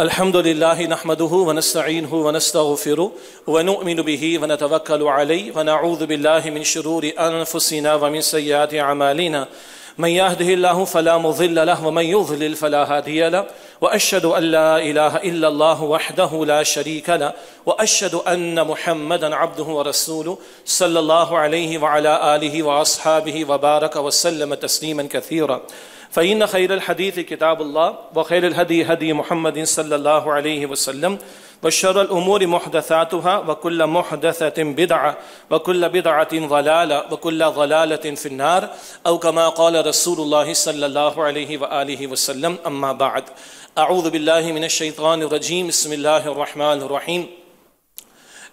الحمد لله نحمده ونستعينه ونستغفره ونؤمن به ونتوكل عليه ونعوذ بالله من شرور انفسنا ومن سيئات اعمالنا من يهده الله فلا مضل له ومن يضلل فلا هادي له واشهد ان لا اله الا الله وحده لا شريك له واشهد ان محمدا عبده ورسوله صلى الله عليه وعلى اله واصحابه وبارك وسلم تسليما كثيرا فإن خير الحديث كتاب الله وخير الهدي هدي محمد صلى الله عليه وسلم وشر الأمور محدثاتها وكل محدثة بدعة وكل بدعة ضلالة وكل ضلالة في النار أو كما قال رسول الله صلى الله عليه وآله وسلم أما بعد أعوذ بالله من الشيطان الرجيم بسم الله الرحمن الرحيم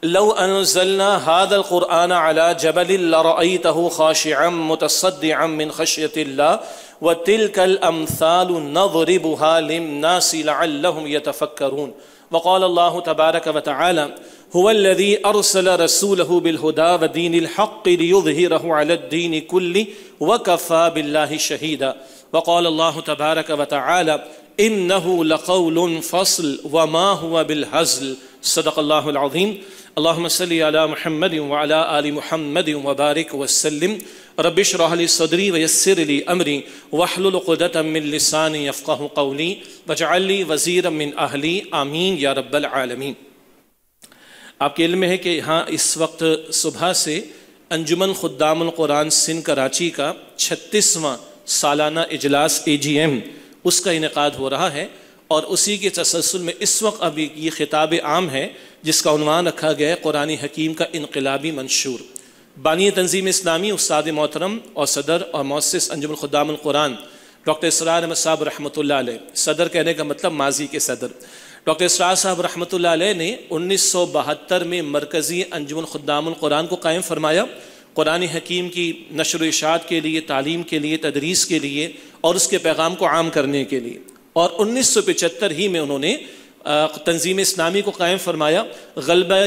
لو أنزلنا هذا القرآن على جبل لرأيته خاشعا متصدعا من خشية الله وتلك الأمثال نضربها للناس لعلهم يتفكرون وقال الله تبارك وتعالى هو الذي أرسل رسوله بالهدى ودين الحق ليظهره على الدين كله وكفى بالله شهيدا وقال الله تبارك وتعالى إنه لقول فصل وما هو بالهزل صدق الله العظيم अल्लाम सल महमद वाला आल महमद वबारक वसलम रबिश रहली सदरी वयसरली अमरी वाहलुलक़ुदतमिलसानी अफ़ाह कौली वजाली वज़ीर मिन अहली आमीन या रब्बालमी आपके इल्म है कि यहाँ इस वक्त सुबह से अंजुमन ख़ुद्दामक़ुरान सिंध कराची का छत्तीसवां सालाना इजलास ए जी एम उसका इनका हो रहा है और उसी के तसलसल में इस वक्त अभी ये ख़िताब आम है जिसका उनवान रखा गया कुरानी हकीम का इनकलाबी मंशूर बानी तंजीम इस्लामी उस्ताद मोहतरम और सदर और मौसस अंजुम कुरान डॉक्टर इसरार अहमद साहब रहमत सदर कहने का मतलब माजी के सदर डॉक्टर इसरार साहब रहमत ने उन्नीस सौ बहत्तर में मरकज़ी अंजुम को कायम फरमाया कुरानी हकीम की नशर इशात के लिए तालीम के लिए तदरीस के लिए और उसके पैगाम को आम करने के लिए और उन्नीस सौ पचहत्तर ही में उन्होंने तंजीम इस्लामी को कायम फरमाया गलबा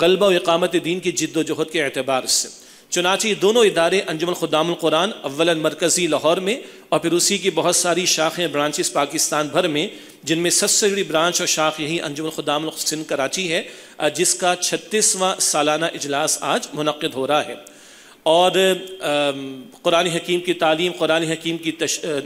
गलबा इकामत दीन की जद्दोजहद के अतबार से चुनाची दोनों इदारे अंजुमन ख़ुदामकुरान अव्वल मरकज़ी लाहौर में और फिर उसी की बहुत सारी शाखें ब्रांचेस पाकिस्तान भर में जिनमें सबसे बड़ी ब्रांच और शाख यही अंजुमन ख़ुदाम सिंध कराची है जिसका छत्तीसवां सालाना इजलास आज मनद हो रहा है और कुरान हकीम की तालीम कुरान हकीम की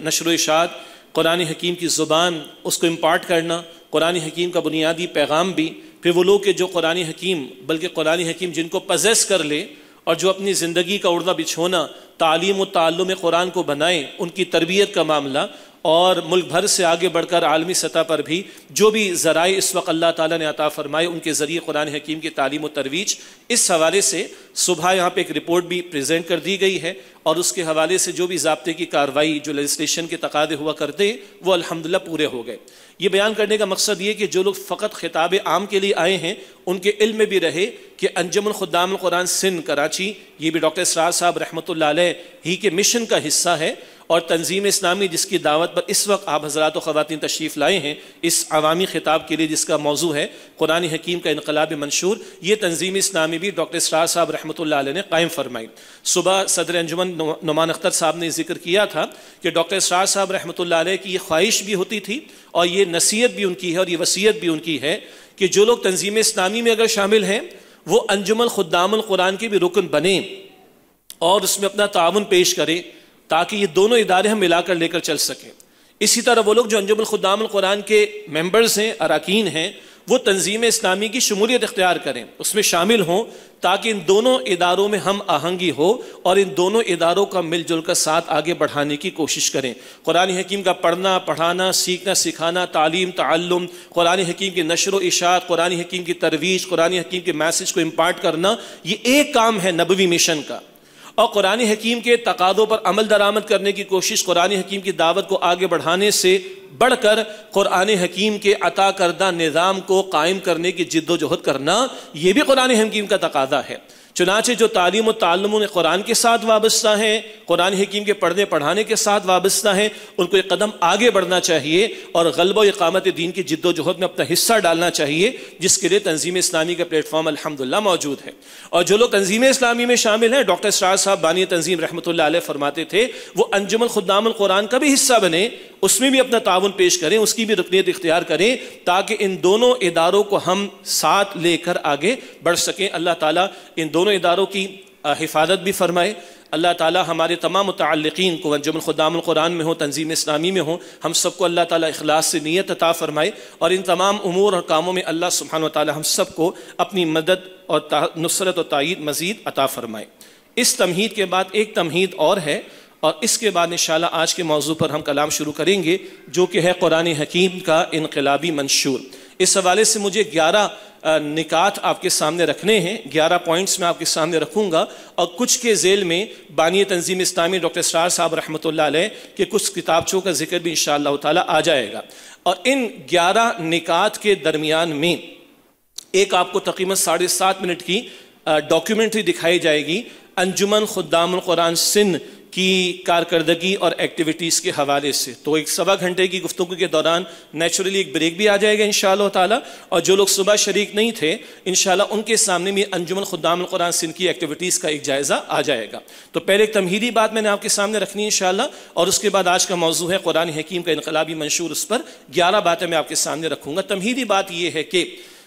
नशर शाद कुरान हकीम की ज़ुबान उसको इम्पार्ट करना कुरान हकीम का बुनियादी पैगाम भी फिर वो लोग के जो कुरान हकीम बल्कि कुरान हकीम जिनको पजेस कर ले और जो अपनी ज़िंदगी का उड़ना बिछोना तालीम व ताल्लुम कुरान को बनाएं उनकी तरबियत का मामला और मुल्क भर से आगे बढ़कर आलमी सतह पर भी जो भी ज़राए इस वक्त अल्लाह ताला ने अता फ़रमाए उनके ज़रिए कुरान हकीम की तालीम और तरवीज इस हवाले से सुबह यहाँ पे एक रिपोर्ट भी प्रेजेंट कर दी गई है और उसके हवाले से जो भी जबते की कार्रवाई जो लेजिस्लेशन के तकादे हुआ करते वो अलहमदिल्ला पूरे हो गए ये बयान करने का मकसद ये कि जो लोग फ़कत खिताब आम के लिए आए हैं उनके इल्म में भी रहे कि ख़ुदाम कुरान सिंध कराची ये भी डॉक्टर सराज साहब रहमत ही के मिशन का हिस्सा है और तंजीम इस्लामी जिसकी दावत पर इस वक्त आप हजरात ख़वान तशरीफ़ लाए हैं इस अवामी ख़िताब के लिए जिसका मौजू है कुरान हकीम का इनकलाब मंशूर ये तंजीम इस्लामी भी डॉक्टर इसरार साहब रहमत ने कायम फरमाई सुबह सदर अंजुमन नुमान अख्तर साहब ने जिक्र किया था कि डॉक्टर इसरार साहब रहमत की यह ख्वाहिश भी होती थी और ये नसीहत भी उनकी है और ये वसीयत भी उनकी है कि जो लोग तंजीम इस्लामी में अगर शामिल हैं वो अंजुमन खुदाम कुरान के भी रुकन बने और उसमें अपना ताउन पेश करें ताकि ये दोनों इदारे हम मिलाकर लेकर चल सकें इसी तरह वो लोग जो अंजुम खुदाम कुरान के मेंबर्स हैं अरकान हैं वो तंजीम इस्लामी की शमूलियत इख्तियार करें उसमें शामिल हों ताकि इन दोनों इदारों में हम आहंगी हो और इन दोनों इदारों का मिलजुल कर साथ आगे बढ़ाने की कोशिश करें कुरान हकीम का पढ़ना पढ़ाना सीखना सिखाना तालीम तल्लम कुरान हकीम की नशर इशात कुरानी हकीम की तरवीज कुरानी हकीम के मैसेज को इम्पार्ट करना ये एक काम है नबवी मिशन का और कुरानी हकीम के तकादों पर अमल दरामद करने की कोशिश कुरानी हकीम की दावत को आगे बढ़ाने से बढ़कर कुरान हकीम के अता करदा निज़ाम को कायम करने की जिद्दोजहद करना यह भी कुरानी हकीम का तकादा है चुनाचे जो तालीम तालम कुरान के साथ वाबस्ता हैं कुरान हकीम के पढ़ने पढ़ाने के साथ वाबस्ता हैं उनको एक कदम आगे बढ़ना चाहिए और गलबा इकामत दीन की जद्दोजहद में अपना हिस्सा डालना चाहिए जिसके लिए तंजीम इस्लामी का प्लेटफॉर्म अलहमदिल्ला मौजूद है और जो लोग तंजीम इस्लामी में शामिल हैं डॉक्टर शराज साहब बानी तंजीम रहमत फरमाते थे वो अंजुमन खुदाम कुरान का भी हिस्सा बने उसमें भी अपना ताउन पेश करें उसकी भी रुकनीत इख्तियार करें ताकि इन दोनों इदारों को हम साथ लेकर आगे बढ़ सकें अल्लाह ताला इन दोनों इदारों की हिफाजत भी फरमाए अल्लाह ताला हमारे तमाम मतलकिन को जमलखुदामकुरान में हो तंजीम इस्लामी में हो हम सबको अल्लाह ताला इखलास से नीयत अता फ़रमाए और इन तमाम अमूर और कामों में अल्लाह सुबहान ताली हम सबको अपनी मदद और नुसरत और तइद मज़ीद अता फ़रमाए इस तमहीद के बाद एक तमहीद और है और इसके बाद इन आज के मौजू पर हम कलाम शुरू करेंगे जो कि है क़ुरान हकीम का इनकलाबी मंशूर इस हवाले से मुझे ग्यारह निकात आपके सामने रखने हैं ग्यारह पॉइंट्स मैं आपके सामने रखूंगा और कुछ के जेल में बानी तंजीम इस्लामी डॉक्टर स्टार साहब रहमत के कुछ किताबचों का जिक्र भी इन ताला आ जाएगा और इन ग्यारह निकात के दरमियान में एक आपको तकरीबन साढ़े सात मिनट की डॉक्यूमेंट्री दिखाई जाएगी अंजुमन खुदाम कुरान सिंध की कारकर्दगी और एक्टिविटीज़ के हवाले से तो एक सवा घंटे की गुफ्तु के दौरान नेचुरली एक ब्रेक भी आ जाएगा इन ताला और जो लोग सुबह शरीक नहीं थे इन उनके सामने भी अंजुमन खुदाम कुरान सिंह की एक्टिविटीज़ का एक जायज़ा आ जाएगा तो पहले एक तमहीदी बात मैंने आपके सामने रखनी है इन और उसके बाद आज का मौजू है कुरान हकीम का इनकलाबी मंशूर उस पर ग्यारह बातें मैं आपके सामने रखूँगा तमहीदी बात यह है कि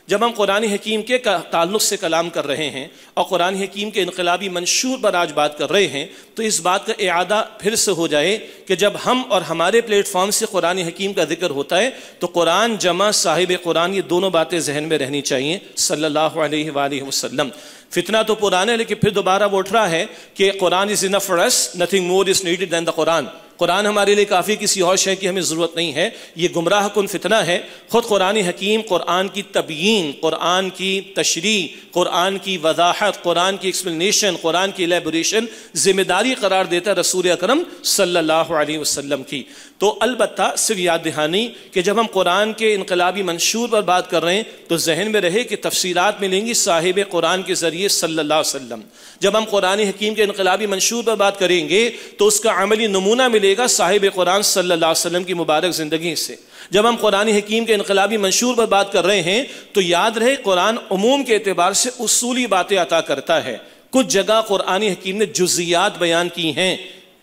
जब हम कुरान हकीम के ताल्लुक़ से कलाम कर रहे हैं और कुरान हकीम के इनकलाबी मंशूर पर आज बात कर रहे हैं तो इस बात का अदा फिर से हो जाए कि जब हम और हमारे प्लेटफॉर्म से कुरान हकीम का जिक्र होता है तो कुरान जमा साहिब कुरान ये दोनों बातें जहन में रहनी चाहिए सल्ला वसम फितना तो पुराना है लेकिन फिर दोबारा वो उठ रहा है कि Quran is enough for us nothing more is needed than the Quran कुरान हमारे लिए काफ़ी किसी और शय की हमें ज़रूरत नहीं है ये गुमराह कन फितना है ख़ुद कुरान हकीम कुरान की तबीन कुरान की तशरी कुरान की वजाहत कुरान की एक्सप्लेशन कुरान की एलेबोरेशन जिम्मेदारी करार देता है रसूल अक्रम सल्लल्लाहु की तो अलबत् सिर्फ याद दहानी कि जब हम कुरान के इनकलाबी मंशूर पर बात कर रहे हैं तो जहन में रहे कि तफसीत मिलेंगी साहिब कुरान के ज़रिए नबी सल्ला वसम जब हम कुरान हकीम के इनकलाबी मंशूर पर बात करेंगे तो उसका अमली नमूना मिलेगा साहिब कुरान सल्ला वसम की मुबारक ज़िंदगी से जब हम कुरान हकीम के इनकलाबी मंशूर पर बात कर रहे हैं तो याद रहे कुरान अमूम के अतबार से उसूली बातें अता करता है कुछ जगह कुरान हकीम ने जुजियात बयान की हैं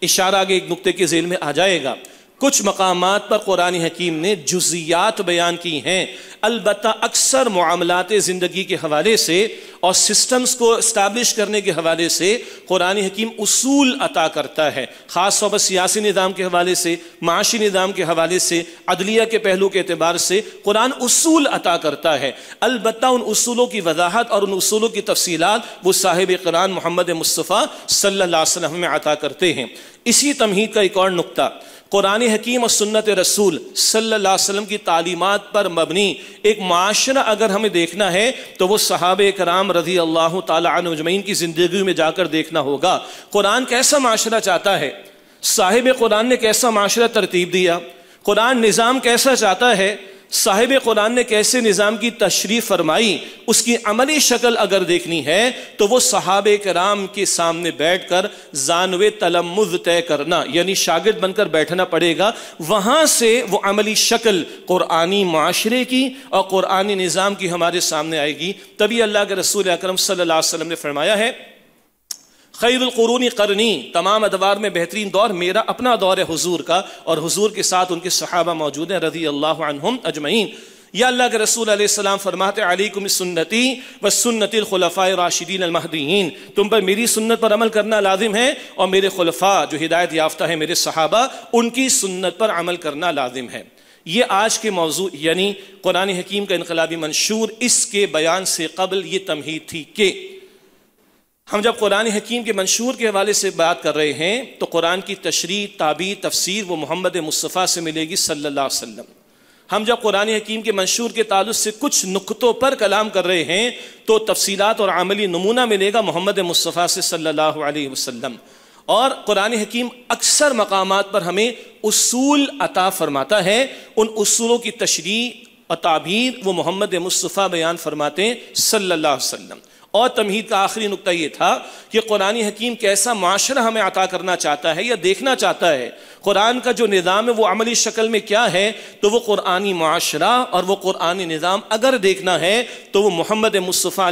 इशारा आगे एक नुकते के जेल में आ जाएगा कुछ मकाम पर कुरान हकीम ने जुजियात बयान की हैं अलबत् अक्सर मामलात ज़िंदगी के हवाले से और सिस्टम्स को इस्टबलिश करने के हवाले से कुरान हकीम असूल अता करता है ख़ास तौर पर सियासी निज़ाम के हवाले से माशी निज़ाम के हवाले से अदलिया के पहलू के अतबार से कुरान असूल अता करता है अलबत् उन असूलों की वजाहत और उन असूलों की तफसीत वो साहिब कुरान मोहम्मद मुस्तफ़ा सल्ला वसलम में अता करते हैं इसी तमहीद का एक और नुकता कुरान हकीम और सुन्नत रसूल सल्ला की तालीमत पर मबनी एक माशरा अगर हमें देखना है तो वह सहाब कराम रजी अल्लाह तजमैन की ज़िंदगी में जाकर देखना होगा कुरान कैसा माशरा चाहता है साहिब कुरान ने कैसा माशरा तरतीब दिया कुरान निज़ाम कैसा चाहता है साहिब कुरान ने कैसे निज़ाम की तशरीफ फरमाई उसकी अमली शक्ल अगर देखनी है तो वो सहाब कराम के सामने बैठ कर जानवे तलमुज तय करना यानी शागिद बनकर बैठना पड़ेगा वहाँ से वो अमली शक्ल क़ुरानी माशरे की और क़ुरानी निज़ाम की हमारे सामने आएगी तभी अल्लाह के रसूल अक्रम सल्ला वसम ने फरमाया है खैरकूरूनी करनी तमाम अदवार में बेहतरीन दौर मेरा अपना दौर है हजूर का और हजूर के साथ उनके सहाबा मौजूद हैं रजी अल्लाह अजमैन या अल्लाह के रसूल आसमाम फरमाते अलैकुम सुन्नति व सुन्नति खलफ़ा राशिदीन अलमहदीन तुम पर मेरी सुन्नत पर अमल करना लाजिम है और मेरे खलफा जो हिदायत याफ्ता है मेरे सहाबा उनकी सुन्नत पर अमल करना लाजिम है ये आज के मौजू यानी कुरान हकीम का इनकलाबी मंशूर इसके बयान से कबल ये तमहीद थी कि हम जब कुरान हकीम के मंशूर के हवाले से बात कर रहे हैं तो कुरान की तशरी ताबी तफसीर वो मोहम्मद मुस्तफ़ा से मिलेगी अलैहि वसल्लम हम जब कुरान हकीम के मंशूर के तालु से कुछ नुकतों पर कलाम कर रहे हैं तो तफसीत और आमली नमूना मिलेगा मोहम्मद मुस्तफ़ा से सल्ला वसम और कुरान हकीम अक्सर मकाम पर हमें उसूल अता फरमाता है उन उसूलों की तशरी और ताबीर वो मोहम्मद मुस्तफ़ा बयान फरमाते सल्ला वसम और तमहीद का आखिरी नुकता ये था कि कुरान हकीम कैसा माशरा हमें अता करना चाहता है या देखना चाहता है कुरान का जो निज़ाम है वो अमली शक्ल में क्या है तो वो कुरानी माशरा और वो कुरानी निज़ाम अगर देखना है तो वो मोहम्मद मुस्तफ़ा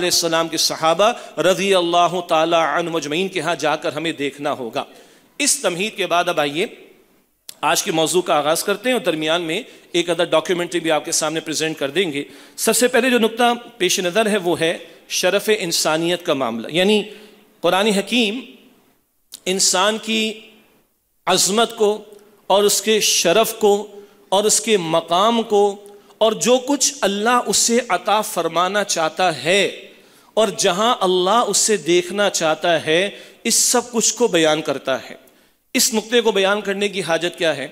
के सहाबा रजी अल्लाह तजमैन के यहाँ जाकर हमें देखना होगा इस तमहीद के बाद अब आइए आज के मौजू का आगाज़ करते हैं और दरमियान में एक अदर डॉक्यूमेंट्री भी आपके सामने प्रेजेंट कर देंगे सबसे पहले जो नुकता पेश नज़र है वो है शरफ़ इंसानियत का मामला यानी कुरान हकीम इंसान की अजमत को और उसके शरफ़ को और उसके मकाम को और जो कुछ अल्लाह उससे अता फरमाना चाहता है और जहां अल्लाह उससे देखना चाहता है इस सब कुछ को बयान करता है इस नुकते को बयान करने की हाजत क्या है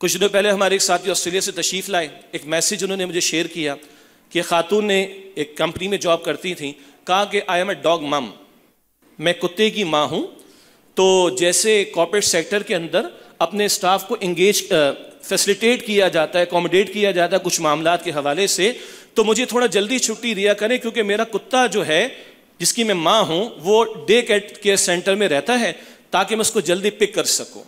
कुछ दिनों पहले हमारे एक साथी ऑस्ट्रेलिया से तशरीफ़ लाए एक मैसेज उन्होंने मुझे शेयर किया कि खातून ने एक कंपनी में जॉब करती थी कहा कि आई एम ए डॉग मम मैं कुत्ते की माँ हूँ तो जैसे कॉर्पोरेट सेक्टर के अंदर अपने स्टाफ को इंगेज फैसिलिटेट किया जाता है एकोमोडेट किया जाता है कुछ मामला के हवाले से तो मुझे थोड़ा जल्दी छुट्टी दिया करें क्योंकि मेरा कुत्ता जो है जिसकी मैं माँ हूँ वो डे केयर सेंटर में रहता है ताकि मैं उसको जल्दी पिक कर सकूँ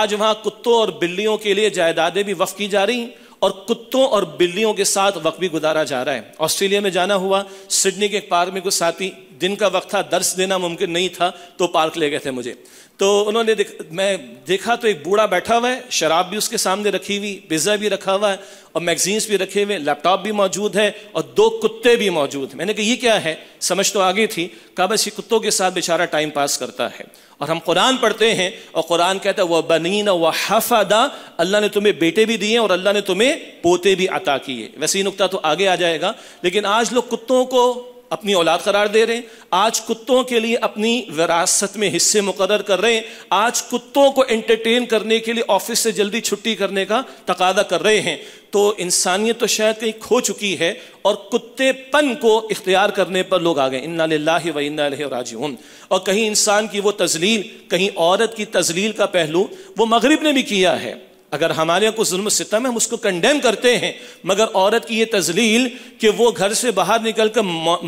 आज वहाँ कुत्तों और बिल्लियों के लिए जायदादें भी वफ़ की जा रही हैं और कुत्तों और बिल्लियों के साथ वक्त भी गुजारा जा रहा है ऑस्ट्रेलिया में जाना हुआ सिडनी के एक पार्क में कुछ साथी दिन का वक्त था दर्श देना मुमकिन नहीं था तो पार्क ले गए थे मुझे तो उन्होंने देख, मैं देखा तो एक बूढ़ा बैठा हुआ है शराब भी उसके सामने रखी हुई पिज़्ज़ा भी रखा हुआ है और मैगजीन्स भी रखे हुए लैपटॉप भी मौजूद है और दो कुत्ते भी मौजूद हैं मैंने कहा ये क्या है समझ तो आ गई थी कहा बस ये कुत्तों के साथ बेचारा टाइम पास करता है और हम कुरान पढ़ते हैं और कुरान कहता है वह बनीन व हफादा अल्लाह ने तुम्हें बेटे भी दिए और अल्लाह ने तुम्हें पोते भी अता किए वैसे ही नुकता तो आगे आ जाएगा लेकिन आज लोग कुत्तों को अपनी औलाद करार दे रहे हैं आज कुत्तों के लिए अपनी विरासत में हिस्से मुकर कर रहे हैं आज कुत्तों को एंटरटेन करने के लिए ऑफिस से जल्दी छुट्टी करने का तकादा कर रहे हैं तो इंसानियत तो शायद कहीं खो चुकी है और कुत्तेपन को इख्तियार करने पर लोग आ गए इन्ना व इन्ना और कहीं इंसान की वो तजलील कहीं औरत की तजलील का पहलू वो मगरब ने भी किया है अगर हमारे को जुल्म सितम है हम उसको कंडेम करते हैं मगर औरत की ये तजलील कि वो घर से बाहर निकल कर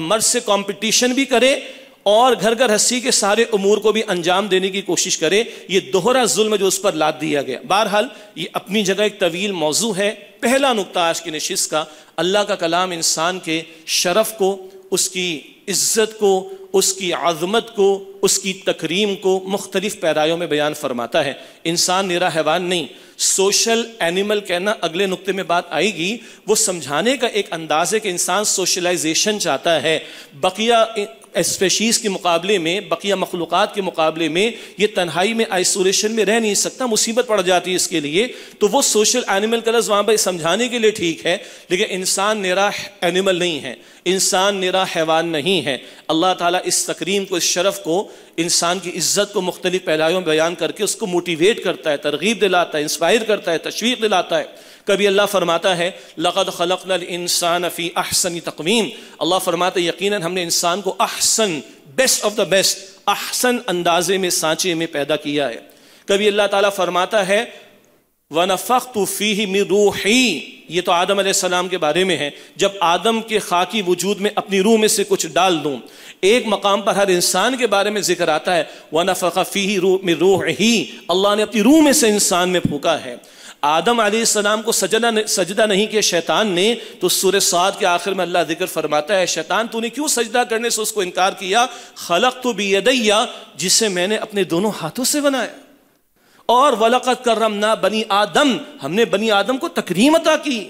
मर्द से कंपटीशन भी करे और घर घर हस्सी के सारे उमूर को भी अंजाम देने की कोशिश करे ये दोहरा जुल्म जो उस पर लाद दिया गया बहरहाल ये अपनी जगह एक तवील मौजू है पहला नुकता आज की नशिश का अल्लाह का कलाम इंसान के शरफ को उसकी इज़्ज़त को उसकी आज़मत को उसकी तकरीम को मुख्तलिफ पैरायों में बयान फरमाता है इंसान निरा हैवान नहीं सोशल एनिमल कहना अगले नुक्ते में बात आएगी वो समझाने का एक अंदाज है कि इंसान सोशलाइजेशन चाहता है बकिया स्पेशीज़ के मुकाबले में बकिया मखलूक़ के मुकाबले में ये तनहाई में आइसोलेशन में रह नहीं सकता मुसीबत पड़ जाती है इसके लिए तो वो सोशल एनिमल का लफ्ज़ वहाँ पर समझाने के लिए ठीक है लेकिन इंसान निरा एनिमल नहीं है इंसान निरा हैवान नहीं है अल्लाह ताला इस तकरीम को इस शरफ को इंसान की इज्जत को मुख्तलिफ पहलायों में बयान करके उसको मोटिवेट करता है तरगीब दिलाता है इंस्पायर करता है तशवीर दिलाता है कभी अल्लाह फरमाता है लक़द खलक इंसान फ़ी अहसन तकवीम अल्लाह फरमाता यकीन हमने इंसान को अहसन बेस्ट ऑफ द बेस्ट अहसन अंदाजे में सांचे में पैदा किया है कभी अल्लाह ताला फरमाता है वनफ़ख फ़ी मी रूही ये तो आदम सलाम के बारे में है जब आदम के खाकी वजूद में अपनी रूह में से कुछ डाल दूँ एक मकाम पर हर इंसान के बारे में जिक्र आता है वन वनफ़ी रू में रूह ही अल्लाह ने अपनी रूह में से इंसान में फूका है आदम सलाम को सजना सजदा नहीं किया शैतान ने तो सुर साद के आखिर में अल्लाह जिक्र फरमाता है शैतान तूने क्यों सजदा करने से उसको इनकार किया खलक तो बेदैया जिसे मैंने अपने दोनों हाथों से बनाया और वलकत करम ना बनी आदम हमने बनी आदम को तकरीम अता की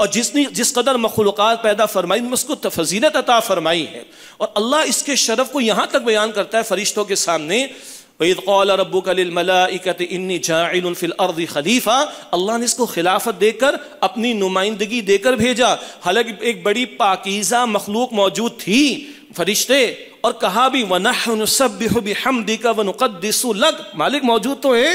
और जिसने जिस कदर मखलूक पैदा फरमाई उसको फजीलत अता फरमाई है और अल्लाह इसके शरफ को यहां तक बयान करता है फरिश्तों के सामने वईद कौल रबू कलमलाकत इन्नी जाफिल अर्द खलीफा अल्लाह ने इसको खिलाफत देकर अपनी नुमाइंदगी देकर भेजा हालांकि एक बड़ी पाकिज़ा मखलूक मौजूद थी फरिश्ते और कहा भी वनाहबी का वनक़दसलक मालिक मौजूद तो है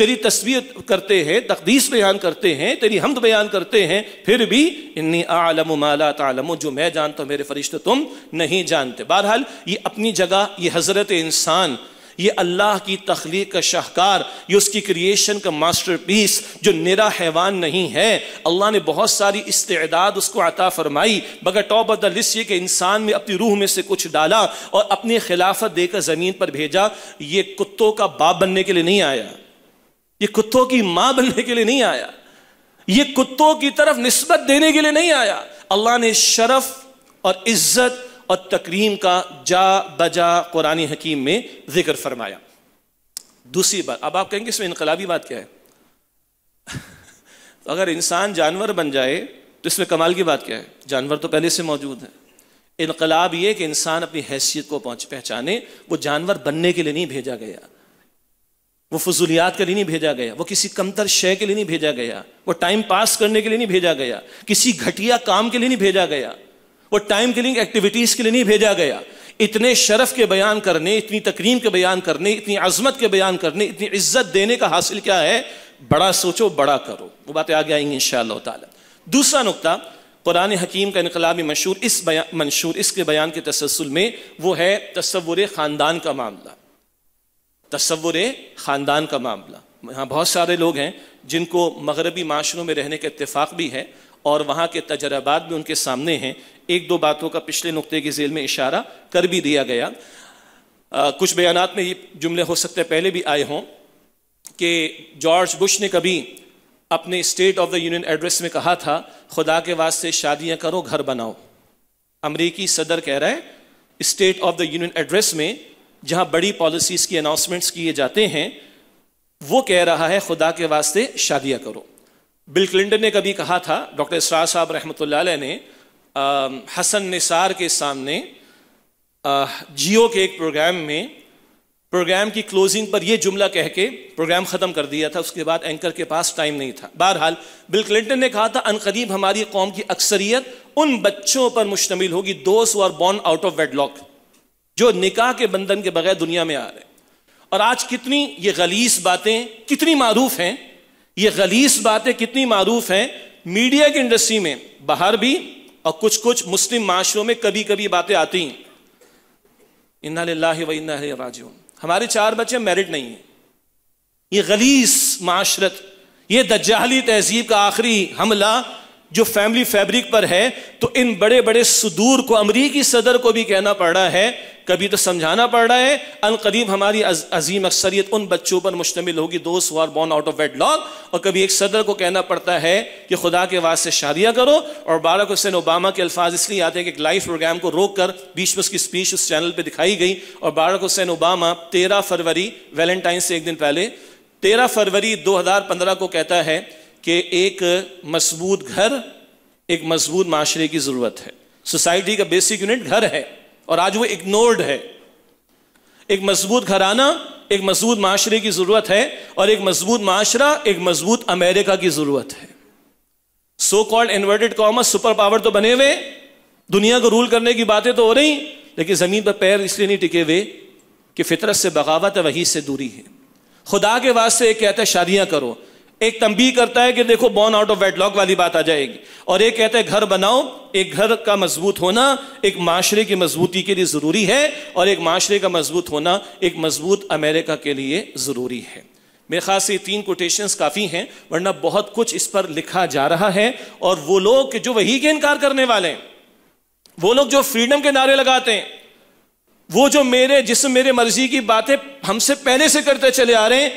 तेरी तस्वीर करते हैं तकदीस बयान करते हैं तेरी हमद बयान करते हैं फिर भी इन्नी आलम माला तालम जो मैं जानता हूँ मेरे फरिश्ते तुम नहीं जानते बहरहाल ये अपनी जगह ये हज़रत इंसान ये अल्लाह की तख्लीक का शाहकार ये उसकी क्रिएशन का मास्टर पीस जो निरा हैवान नहीं है अल्लाह ने बहुत सारी इस्तेदाद उसको अता फरमाई मगर टॉप ऑफ द लिस्ट ये कि इंसान में अपनी रूह में से कुछ डाला और अपनी खिलाफत देकर ज़मीन पर भेजा ये कुत्तों का बाप बनने के लिए नहीं आया ये कुत्तों की माँ बनने के लिए नहीं आया ये कुत्तों की तरफ नस्बत देने के लिए नहीं आया अल्लाह ने शरफ और इज्जत और तकरीम का जा बजा कुरान हकीम में जिक्र फरमाया दूसरी बात अब आप कहेंगे इसमें इनकलाबी बात क्या है तो अगर इंसान जानवर बन जाए तो इसमें कमाल की बात क्या है जानवर तो पहले से मौजूद है इनकलाब ये कि इंसान अपनी हैसियत को पहुंच पहचाने वो जानवर बनने के लिए नहीं भेजा गया वो फजूलियात के लिए नहीं भेजा गया वो किसी कमतर शय के लिए नहीं भेजा गया वो टाइम पास करने के लिए नहीं भेजा गया किसी घटिया काम के लिए नहीं भेजा गया वो टाइम किलिंग एक्टिविटीज के लिए नहीं भेजा गया इतने शरफ के बयान करने इतनी तकरीम के बयान करने इतनी अजमत के बयान करने इतनी इज्जत देने का हासिल क्या है बड़ा सोचो बड़ा करो वो बातें आगे आएंगी इन दूसरा नुकता कुरान हकीम का इनकलाबी मशहूर इस मंशूर इसके बयान के तसलसल में वो है तस्वुर ख़ानदान का मामला तस्वुर ख़ानदान का मामला यहाँ बहुत सारे लोग हैं जिनको मगरबी माशरों में रहने का इतफाक़ भी है और वहाँ के तजर्बात भी उनके सामने हैं एक दो बातों का पिछले नुकते की जेल में इशारा कर भी दिया गया आ, कुछ बयान में ये जुमले हो सकते हैं पहले भी आए हों कि जॉर्ज बुश ने कभी अपने state of the union address में कहा था खुदा के वास्ते शादियां करो घर बनाओ अमरीकी सदर कह रहा है state of the union address में जहां बड़ी पॉलिसीज की अनाउंसमेंट्स किए जाते हैं वो कह रहा है खुदा के वास्ते शादियां करो बिल क्लिंटन ने कभी कहा था डॉक्टर इसरार साहब रहमत ने हसन निसार के सामने जियो के एक प्रोग्राम में प्रोग्राम की क्लोजिंग पर यह जुमला कह के प्रोग्राम ख़त्म कर दिया था उसके बाद एंकर के पास टाइम नहीं था बहरहाल बिल क्लिंटन ने कहा था अनकरीब हमारी कौम की अक्सरियत उन बच्चों पर मुश्तमिल होगी दोस्त और बॉर्न आउट ऑफ वेडलॉक जो निकाह के बंधन के बगैर दुनिया में आ रहे और आज कितनी ये गलीस बातें कितनी मारूफ हैं ये गलीस बातें कितनी मारूफ हैं मीडिया की इंडस्ट्री में बाहर भी और कुछ कुछ मुस्लिम माशरों में कभी कभी बातें आती हैं इन्ना व इन्ना हमारे चार बच्चे मैरिड नहीं है ये गलीस माशरत ये दज्जाली तहजीब का आखिरी हमला जो फैमिली फैब्रिक पर है तो इन बड़े बड़े सुदूर को अमरीकी सदर को भी कहना पड़ रहा है कभी तो समझाना पड़ रहा है अनकरीब हमारी अजीम अक्सरियत उन बच्चों पर मुश्तमिल होगी दोस्त हुआ born out of wedlock और कभी एक सदर को कहना पड़ता है कि खुदा के वाज से शादियाँ करो और बारक हुसैन ओबामा के अल्फाज इसलिए आते हैं कि एक लाइव प्रोग्राम को रोक कर बीच में उसकी स्पीच उस चैनल पर दिखाई गई और बारक हुसैन ओबामा तेरह फरवरी वैलेंटाइन से एक दिन पहले तेरह फरवरी दो हजार पंद्रह को कहता है कि एक मजबूत घर एक मजबूत माशरे की ज़रूरत है सोसाइटी का बेसिक यूनिट घर है और आज वो इग्नोर्ड है एक मजबूत घराना एक मजबूत माशरे की ज़रूरत है और एक मजबूत माशरा एक मजबूत अमेरिका की ज़रूरत है so called inverted commas super power तो बने हुए दुनिया को रूल करने की बातें तो हो रही लेकिन ज़मीन पर पैर इसलिए नहीं टिके हुए कि फितरत से बगावत है वही से दूरी है खुदा के वास्ते कहते कहता है करो एक तंबी करता है कि देखो बॉर्न आउट ऑफ वेडलॉक वाली बात आ जाएगी और एक कहता है घर बनाओ एक घर का मजबूत होना एक माशरे की मजबूती के लिए ज़रूरी है और एक माशरे का मजबूत होना एक मजबूत अमेरिका के लिए ज़रूरी है मेरे ख्याल से तीन कोटेशंस काफ़ी हैं वरना बहुत कुछ इस पर लिखा जा रहा है और वो लोग जो वही के इनकार करने वाले हैं वो लोग जो फ्रीडम के नारे लगाते हैं वो जो मेरे जिसम मेरे मर्जी की बातें हमसे पहले से करते चले आ रहे हैं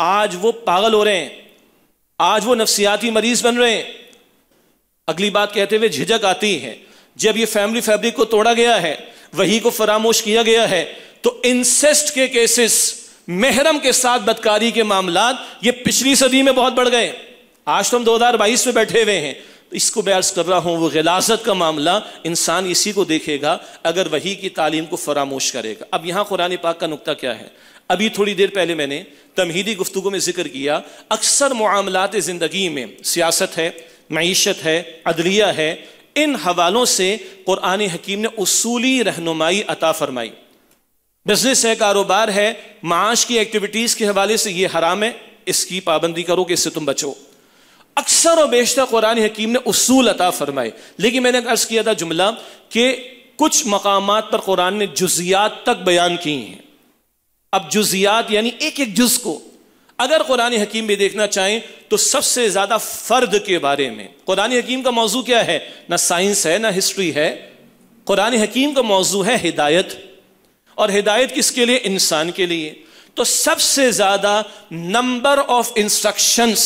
आज वो पागल हो रहे हैं आज वो नफसियाती मरीज बन रहे हैं अगली बात कहते हुए झिझक आती है जब ये फैमिली फैब्रिक को तोड़ा गया है वही को फरामोश किया गया है तो इंसेस्ट के केसेस मेहरम के साथ बदकारी के मामला ये पिछली सदी में बहुत बढ़ गए आज तो हम बाईस में बैठे हुए हैं तो इसको बयास कर रहा हूं वो गिलाजत का मामला इंसान इसी को देखेगा अगर वही की तालीम को फरामोश करेगा अब यहां कुरानी पाक का नुकता क्या है अभी थोड़ी देर पहले मैंने तमहीदी गुफ्तु में जिक्र किया अक्सर मामलात ज़िंदगी में सियासत है मीशत है अदलिया है इन हवालों से क़ुरान हकीम ने असूली रहनुमाई अता फरमाई बिजनेस है कारोबार है माश की एक्टिविटीज़ के हवाले से ये हराम है इसकी पाबंदी करो कि इससे तुम बचो अक्सर और बेशतर कुरान हकीम ने उसूल अता फरमाए लेकिन मैंने अर्ज किया था जुमला कि कुछ मकाम पर कुरान ने जुजियात तक बयान की हैं अब जुजियात यानी एक एक जुज को अगर कुरान हकीम में देखना चाहें तो सबसे ज्यादा फर्द के बारे में कुरान हकीम का मौजू क्या है ना साइंस है ना हिस्ट्री है कुरान हकीम का मौजू है हिदायत और हिदायत किसके लिए इंसान के लिए तो सबसे ज्यादा नंबर ऑफ इंस्ट्रक्शंस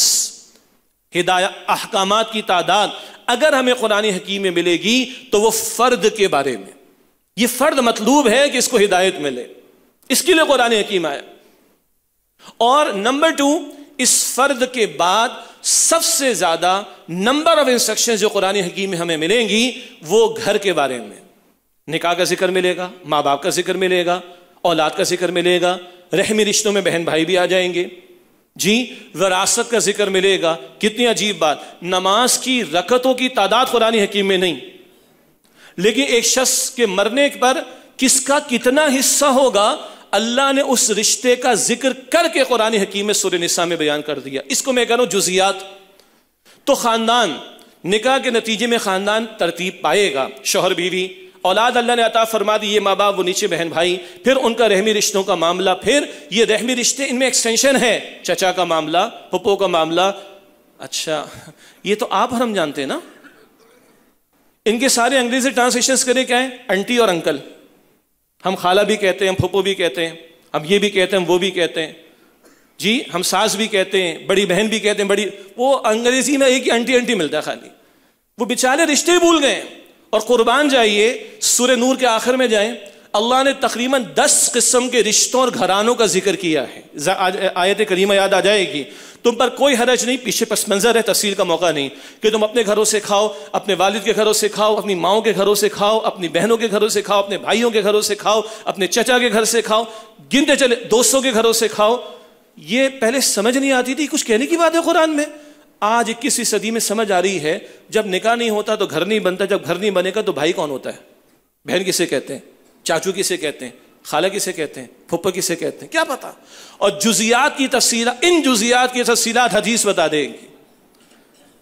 हिदायत अहकाम की तादाद अगर हमें कुरान हकीम में मिलेगी तो वो फर्द के बारे में ये फर्द मतलूब है कि इसको हिदायत मिले इसके लिए कुरान हकीम आया और नंबर टू इस फर्द के बाद सबसे ज्यादा नंबर ऑफ इंस्ट्रक्शन जो कुरानी हकीम में हमें मिलेंगी वो घर के बारे में निकाह का जिक्र मिलेगा माँ बाप का जिक्र मिलेगा औलाद का जिक्र मिलेगा रहमी रिश्तों में बहन भाई भी आ जाएंगे जी विरासत का जिक्र मिलेगा कितनी अजीब बात नमाज की रकतों की तादाद कुरानी हकीम में नहीं लेकिन एक शख्स के मरने पर किसका कितना हिस्सा होगा अल्लाह ने उस रिश्ते का जिक्र करके कुरान हकीम में में बयान कर दिया इसको मैं कह रहा हूं जुजियात तो ख़ानदान निकाह के नतीजे में ख़ानदान तरतीब पाएगा शोहर बीवी औलाद अल्लाह ने अता फरमा दी ये माँ बाप वो नीचे बहन भाई फिर उनका रहमी रिश्तों का मामला फिर ये रहमी रिश्ते इनमें एक्सटेंशन है चचा का मामला पप्पो का मामला अच्छा ये तो आप हम जानते हैं ना इनके सारे अंग्रेजी ट्रांसलेशन करें क्या है आंटी और अंकल हम खाला भी कहते हैं फूपो भी कहते हैं हम ये भी कहते हैं वो भी कहते हैं जी हम सास भी कहते हैं बड़ी बहन भी कहते हैं बड़ी वो अंग्रेजी में एक ही आंटी आंटी मिलता है खाली वो बेचारे रिश्ते भूल गए और कुर्बान जाइए सूर्य नूर के आखिर में जाएं अल्लाह ने तकरीबन दस किस्म के रिश्तों और घरानों का जिक्र किया है आयत करीमा याद आ जाएगी तुम पर कोई हरज नहीं पीछे पस मंजर है तफसील का मौका नहीं कि तुम अपने घरों से खाओ अपने वालिद के घरों से खाओ अपनी माओ के घरों से खाओ अपनी बहनों के घरों से खाओ अपने भाइयों के घरों से खाओ अपने चचा के घर से खाओ गिनते चले दोस्तों के घरों से खाओ ये पहले समझ नहीं आती थी कुछ कहने की बात है कुरान में आज इक्कीसवीं सदी में समझ आ रही है जब निकाह नहीं होता तो घर नहीं बनता जब घर नहीं बनेगा तो भाई कौन होता है बहन किसे कहते हैं चाचू किसे कहते हैं खाला किसे कहते हैं फुप्पा किसे कहते हैं क्या पता और जुजियात की तफसीला इन जुजियात की तफसीलात हदीस बता देगी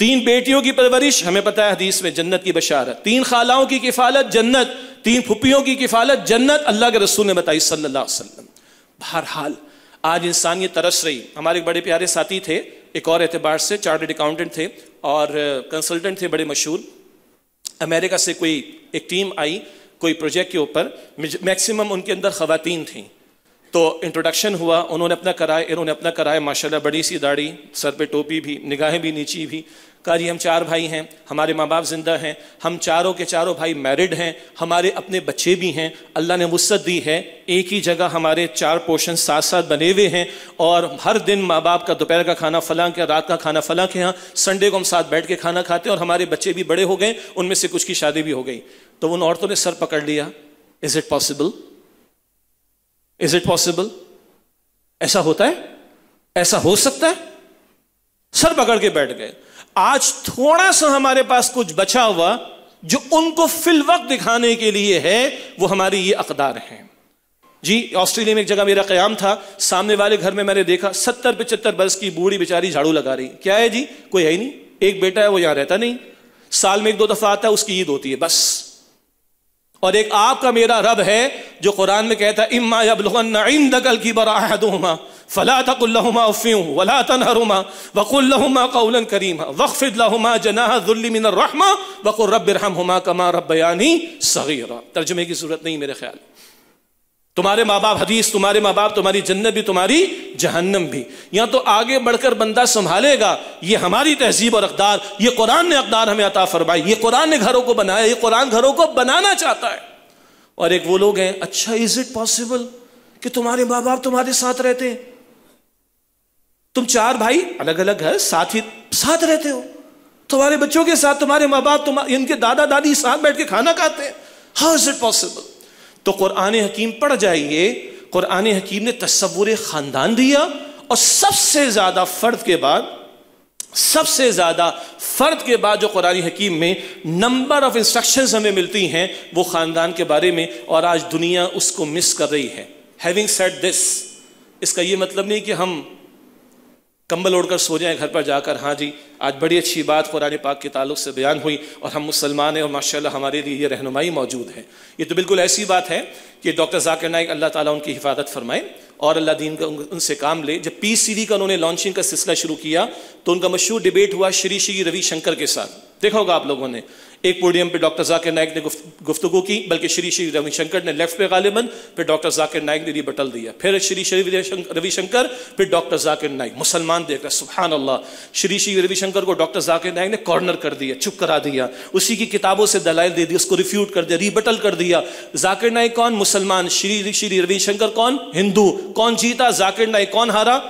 तीन बेटियों की परवरिश हमें पता है हदीस में जन्नत की बशारत तीन खालाओं की किफालत जन्नत तीन फुपियों की किफालत जन्नत अल्लाह के रसूल ने बताई सल्लल्लाहु अलैहि वसल्लम बहरहाल आज इंसानियत तरस रही हमारे बड़े प्यारे साथी थे एक और एतबार से चार्टर्ड अकाउंटेंट थे और कंसल्टेंट थे बड़े मशहूर अमेरिका से कोई एक टीम आई कोई प्रोजेक्ट के ऊपर मैक्सिमम उनके अंदर ख़वातीन थीं तो इंट्रोडक्शन हुआ उन्होंने अपना कराया इन्होंने अपना कराया माशाल्लाह बड़ी सी दाढ़ी सर पे टोपी भी निगाहें भी नीची भी कहा जी हम चार भाई हैं हमारे माँ बाप जिंदा हैं हम चारों के चारों भाई मैरिड हैं हमारे अपने बच्चे भी हैं अल्लाह ने वसत दी है एक ही जगह हमारे चार पोर्शन साथ साथ बने हुए हैं और हर दिन माँ बाप का दोपहर का खाना फलां के रात का खाना फलां के यहाँ संडे को हम साथ बैठ के खाना खाते हैं और हमारे बच्चे भी बड़े हो गए उनमें से कुछ की शादी भी हो गई तो उन औरतों ने सर पकड़ लिया is it possible is it possible ऐसा होता है ऐसा हो सकता है सर पकड़ के बैठ गए आज थोड़ा सा हमारे पास कुछ बचा हुआ जो उनको फिल वक्त दिखाने के लिए है वो हमारी ये अकदार हैं जी ऑस्ट्रेलिया में एक जगह मेरा क्याम था सामने वाले घर में मैंने देखा सत्तर पिचहत्तर बरस की बूढ़ी बेचारी झाड़ू लगा रही क्या है जी कोई है ही नहीं एक बेटा है वो यहां रहता नहीं साल में एक दो दफा आता है उसकी ईद होती है बस और एक आपका मेरा रब है जो कुरान में कहता है इम्मा यबलगन दकल की बराहदुमा फ़ला तकुल्लहुमा उफ़ियूँ वला तनहरुमा वकुल्लहुमा कौलन करीमा वक़फ़िदलहुमा जनाहमिन रहमा वक़ुर रब रहम हुमा कमा रबयानी सगीरा तर्जुमे की सूरत नहीं मेरे ख्याल तुम्हारे माँ बाप हदीस तुम्हारे माँ बाप तुम्हारी जन्नत भी तुम्हारी जहन्नम भी या तो आगे बढ़कर बंदा संभालेगा ये हमारी तहजीब और अकदार ये कुरान ने अकदार हमें अता फरमाई ये कुरान ने घरों को बनाया ये कुरान घरों को बनाना चाहता है और एक वो लोग हैं अच्छा इज इट पॉसिबल कि तुम्हारे माँ बाप तुम्हारे साथ रहते हैं तुम चार भाई अलग अलग है साथ ही साथ रहते हो तुम्हारे बच्चों के साथ तुम्हारे माँ बाप तुम्हारे इनके दादा दादी साथ बैठ के खाना खाते हैं हाउ इज इट पॉसिबल तो क़ुरान हकीम पढ़ जाइए क़ुरान हकीम ने तस्वुर ख़ानदान दिया और सबसे ज़्यादा फ़र्द के बाद सबसे ज़्यादा फ़र्द के बाद जो कुरानी हकीम में नंबर ऑफ़ इंस्ट्रक्शंस हमें मिलती हैं वो ख़ानदान के बारे में और आज दुनिया उसको मिस कर रही है हैविंग सेट दिस इसका ये मतलब नहीं कि हम कंबल ओढ़कर सो जाएं घर पर जाकर हाँ जी आज बड़ी अच्छी बात कुरान पाक के ताल्लुक से बयान हुई और हम मुसलमान हैं और माशाल्लाह हमारे लिए ये रहनुमाई मौजूद है ये तो बिल्कुल ऐसी बात है कि डॉक्टर जाकिर नाइक अल्लाह ताला उनकी हिफाजत फरमाए और अल्लाह दीन का उनसे काम ले जब पी डी का उन्होंने लॉन्चिंग का सिलसिला शुरू किया तो उनका मशहूर डिबेट हुआ श्री श्री रविशंकर के साथ देखा होगा आप लोगों ने एक पोडियम पे डॉक्टर जाकिर नायक ने गुफ्तगु की बल्कि श्री श्री रविशंकर ने लेफ्ट पे गालिबन फिर डॉक्टर जाकिर नायक ने ये बटल दिया फिर श्री श्री रविशंकर फिर डॉक्टर जाकिर नायक मुसलमान देख रहे सुबहान अल्लाह श्री श्री रविशंकर को डॉक्टर जाकिर नायक ने कॉर्नर कर दिया चुप करा दिया उसी की किताबों से दलाइल दे दी उसको रिफ्यूट कर दिया रिबटल कर दिया जाकिर नाइक कौन मुसलमान श्री श्री रविशंकर कौन हिंदू कौन जीता जाकिर नाइक कौन हारा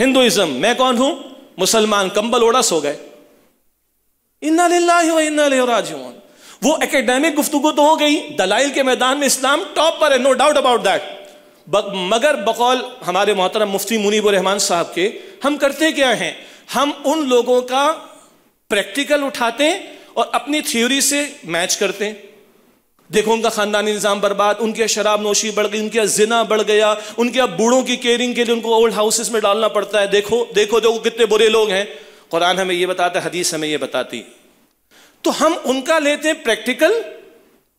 हिंदुइज्म मैं कौन हूं मुसलमान कंबल ओढ़ा सो गए इन्ना इन्ना वो एकेडमिक गुफ्तु तो हो गई दलाइल के मैदान में इस्लाम टॉप पर है नो डाउट अबाउट दैट मगर बकौल हमारे मोहतरम मुफ्ती मुनीब रहमान साहब के हम करते क्या हैं हम उन लोगों का प्रैक्टिकल उठाते हैं और अपनी थ्योरी से मैच करते हैं देखो उनका खानदानी निज़ाम बर्बाद उनके शराब नोशी बढ़ गई उनके जिना बढ़ गया उनके अब बूढ़ों की केयरिंग के लिए उनको ओल्ड हाउसेस में डालना पड़ता है देखो देखो देखो कितने बुरे लोग हैं कुरान हमें ये बताता है हदीस हमें ये बताती तो हम उनका लेते हैं प्रैक्टिकल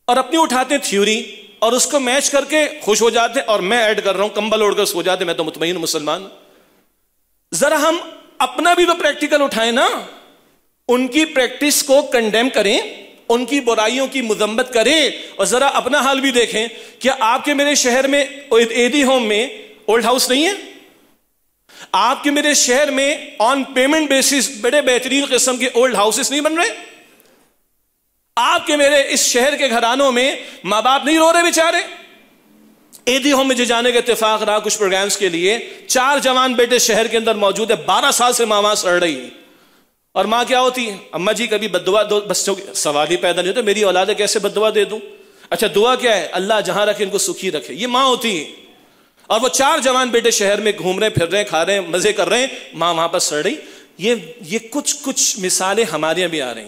और अपनी उठाते थ्योरी और उसको मैच करके खुश हो जाते और मैं ऐड कर रहा हूं कंबल ओढ़कर सो जाते मैं तो मुतमिन मुसलमान जरा हम अपना भी तो प्रैक्टिकल उठाए ना उनकी प्रैक्टिस को कंडेम करें उनकी बुराइयों की मजम्मत करें और जरा अपना हाल भी देखें क्या आपके मेरे शहर में एडी होम में ओल्ड हाउस नहीं है आपके मेरे शहर में ऑन पेमेंट बेसिस बड़े बेहतरीन किस्म के ओल्ड हाउसेस नहीं बन रहे आपके मेरे इस शहर के घरानों में मां बाप नहीं रो रहे बेचारे एदी होम में जाने के इतफाक रहा कुछ प्रोग्राम्स के लिए चार जवान बेटे शहर के अंदर मौजूद है बारह साल से मां वहां सड़ रही और मां क्या होती है अम्मा जी कभी बदवा दो की सवाल ही पैदा नहीं होते मेरी औलादे कैसे बदवा दे दू अच्छा दुआ क्या है अल्लाह जहां रखे इनको सुखी रखे ये माँ होती है और वो चार जवान बेटे शहर में घूम रहे फिर रहे खा रहे मजे कर रहे हैं माँ वहां पर सड़ रही ये ये कुछ कुछ मिसालें हमारे यहां भी आ रही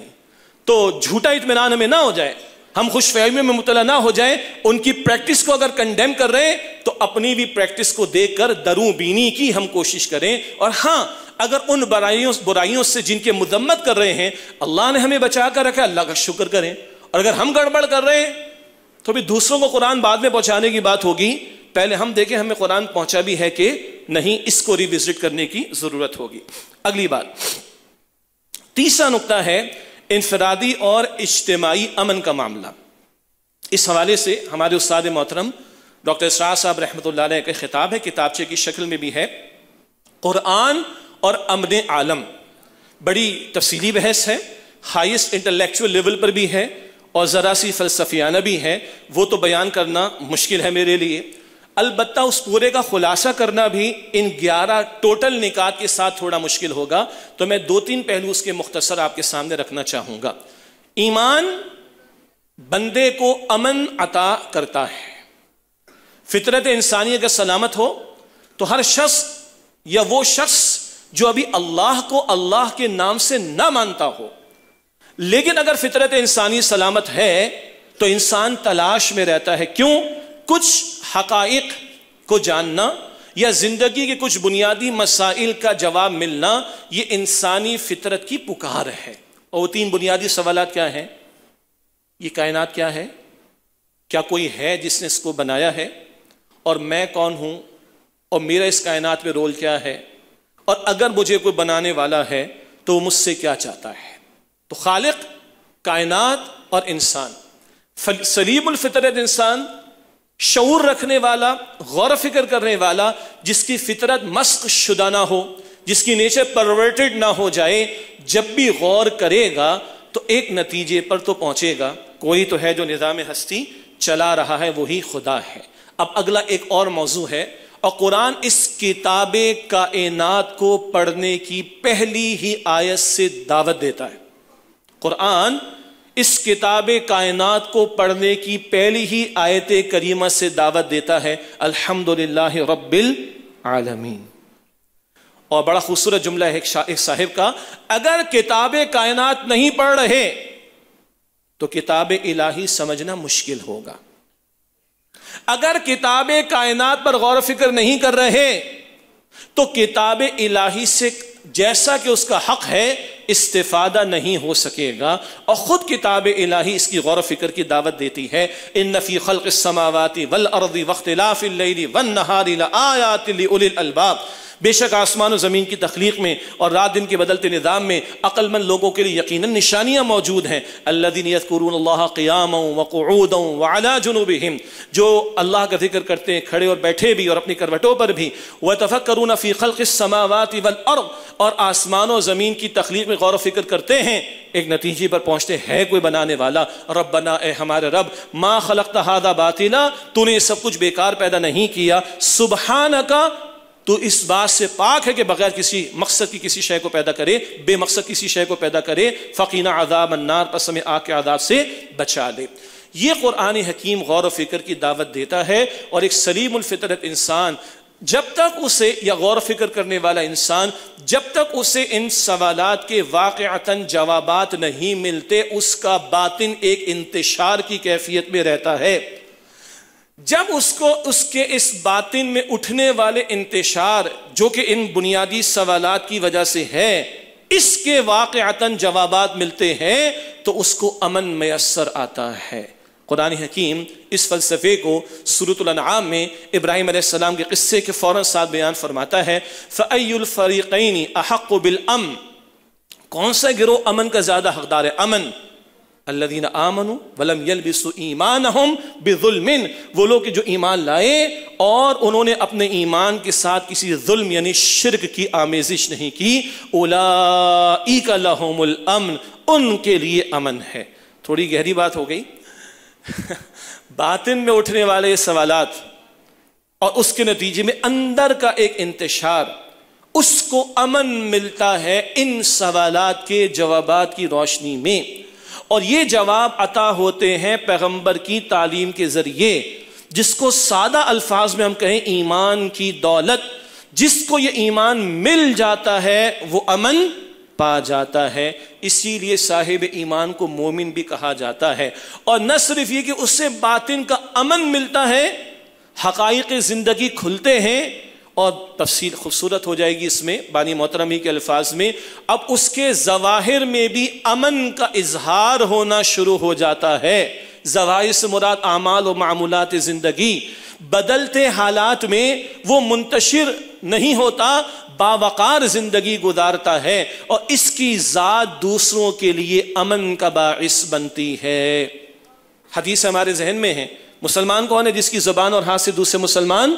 तो झूठा इतमान हमें ना हो जाए हम खुश फहमी में मुतला ना हो जाए उनकी प्रैक्टिस को अगर कंडेम कर रहे हैं तो अपनी भी प्रैक्टिस को देखकर दरू बीनी की हम कोशिश करें और हाँ अगर उन बुराइयों बुराइयों से जिनके मजम्मत कर रहे हैं अल्लाह ने हमें बचा कर रखा अल्लाह का शुक्र करें और अगर हम गड़बड़ कर रहे हैं तो भी दूसरों को कुरान बाद में पहुंचाने की बात होगी पहले हम देखें हमें कुरान पहुंचा भी है कि नहीं इसको रिविजिट करने की ज़रूरत होगी अगली बात तीसरा नुकता है इंफरादी और इज्तमाही अमन का मामला इस हवाले से हमारे उस्ताद मोहतरम डॉक्टर शाह साहब रहमत का खिताब है किताबचे की शक्ल में भी है कुरान और अमन आलम बड़ी तफसीली बहस है हाइस्ट इंटेलेक्चुअल लेवल पर भी है और ज़रा सी फलसफियाना भी है वो तो बयान करना मुश्किल है मेरे लिए अलबत्ता उस पूरे का खुलासा करना भी इन ग्यारह टोटल निकात के साथ थोड़ा मुश्किल होगा तो मैं दो तीन पहलू उसके मुख्तसर आपके सामने रखना चाहूंगा ईमान बंदे को अमन अता करता है फितरत इंसानी अगर सलामत हो तो हर शख्स या वो शख्स जो अभी अल्लाह को अल्लाह के नाम से ना मानता हो लेकिन अगर फितरत इंसानी सलामत है तो इंसान तलाश में रहता है क्यों कुछ हकाइक को जानना या जिंदगी के कुछ बुनियादी मसाइल का जवाब मिलना यह इंसानी फितरत की पुकार है और वो तीन बुनियादी सवाल क्या हैं ये कायनात क्या है क्या कोई है जिसने इसको बनाया है और मैं कौन हूं और मेरा इस कायनात में रोल क्या है और अगर मुझे कोई बनाने वाला है तो मुझसे क्या चाहता है तो खालिक कायनात और इंसान सलीबुल इंसान शूर रखने वाला गौर फिक्र करने वाला जिसकी फितरत मस्क शुदा ना हो जिसकी नेचर परवर्टेड ना हो जाए जब भी गौर करेगा तो एक नतीजे पर तो पहुंचेगा कोई तो है जो निज़ाम हस्ती चला रहा है वही खुदा है अब अगला एक और मौजू है और कुरान इस किताब एनात को पढ़ने की पहली ही आयत से दावत देता है कुरान इस किताब कायनात को पढ़ने की पहली ही आयत करीमा से दावत देता है अल्हम्दुलिल्लाह रब्बिल आलमीन और बड़ा खूबसूरत जुमला है एक साहिब का अगर किताब कायनात नहीं पढ़ रहे तो किताब इलाही समझना मुश्किल होगा अगर किताब कायनात पर गौर फिक्र नहीं कर रहे तो किताब इलाही से जैसा कि उसका हक है इस्तेफादा नहीं हो सकेगा और ख़ुद किताब इलाही इसकी गौर फिक्र की दावत देती है इन नफ़ी खल समावती वल वक्त लाफिल वन नहारी आयातिल अलबाब बेशक आसमान और ज़मीन की तख्लीक में और रात दिन के बदलते निज़ाम में अक्लमंद लोगों के लिए यकीन निशानियाँ मौजूद हैं अल्लादीनतकूरल्ला क़्याम वाला जुनूब हिम जो अल्लाह का जिक्र करते हैं खड़े और बैठे भी और अपनी करवटों पर भी वह तफ़क करूँ फ़ी खल समावत वल और आसमान और ज़मीन की तख्लीक में गौर फिक्र करते हैं एक नतीजे पर पहुँचते हैं कोई बनाने वाला रब बना ए हमारे रब माँ खलक तहादा बातिला तूने सब कुछ बेकार पैदा नहीं किया सुबहान का तो इस बात से पाक है कि बगैर किसी मकसद की किसी शय को पैदा करे बेमकसद किसी शय को पैदा करे फ़कीना आदाब अन्नार पसम आग के आदाब से बचा ले ये कुरान हकीम गौर व फिक्र की दावत देता है और एक सलीमफितरत इंसान जब तक उसे या गौर फिक्र करने वाला इंसान जब तक उसे इन सवाल के वाक़ता जवाब नहीं मिलते उसका बातिन एक इंतशार की कैफियत में रहता है जब उसको उसके इस बातिन में उठने वाले इंतशार जो कि इन बुनियादी सवाल की वजह से है इसके वाक़ता जवाब मिलते हैं तो उसको अमन मैसर आता है कुरान हकीम इस फ़लसफ़े को सूरतम में इब्राहिम सलाम के किस्से के फ़ौर साथ बयान फरमाता है फ़ैलफ़रीक़नी अहक़ अम कौन सा गिरोह अमन का ज़्यादा हकदार है अमन अल्लादीन आमनु वलम यलबिसु ईमान हम बिजुलमिन वो लोग जो ईमान लाए और उन्होंने अपने ईमान के साथ किसी जुल्म यानी शिरक की आमेजिश नहीं की उलाई का लहमुल अमन उनके लिए अमन है थोड़ी गहरी बात हो गई बातिन में उठने वाले सवालात और उसके नतीजे में अंदर का एक इंतशार उसको अमन मिलता है इन सवालात के जवाबात की रोशनी में और ये जवाब अता होते हैं पैगंबर की तालीम के ज़रिए जिसको सादा अल्फाज में हम कहें ईमान की दौलत जिसको ये ईमान मिल जाता है वो अमन पा जाता है इसीलिए साहिब ईमान को मोमिन भी कहा जाता है और न सिर्फ ये कि उससे बातिन का अमन मिलता है हकाइक ज़िंदगी खुलते हैं और तफसील खूबसूरत हो जाएगी इसमें बानी मोहतरमी के अल्फाज में अब उसके जवाहिर में भी अमन का इजहार होना शुरू हो जाता है जवाहिर से मुराद आमाल और मामूलत ज़िंदगी बदलते हालात में वो मुंतशिर नहीं होता बावकार ज़िंदगी गुजारता है और इसकी ज़ात दूसरों के लिए अमन का बास बनती है हदीस हमारे जहन में है मुसलमान कौन है जिसकी ज़ुबान और हाथ से दूसरे मुसलमान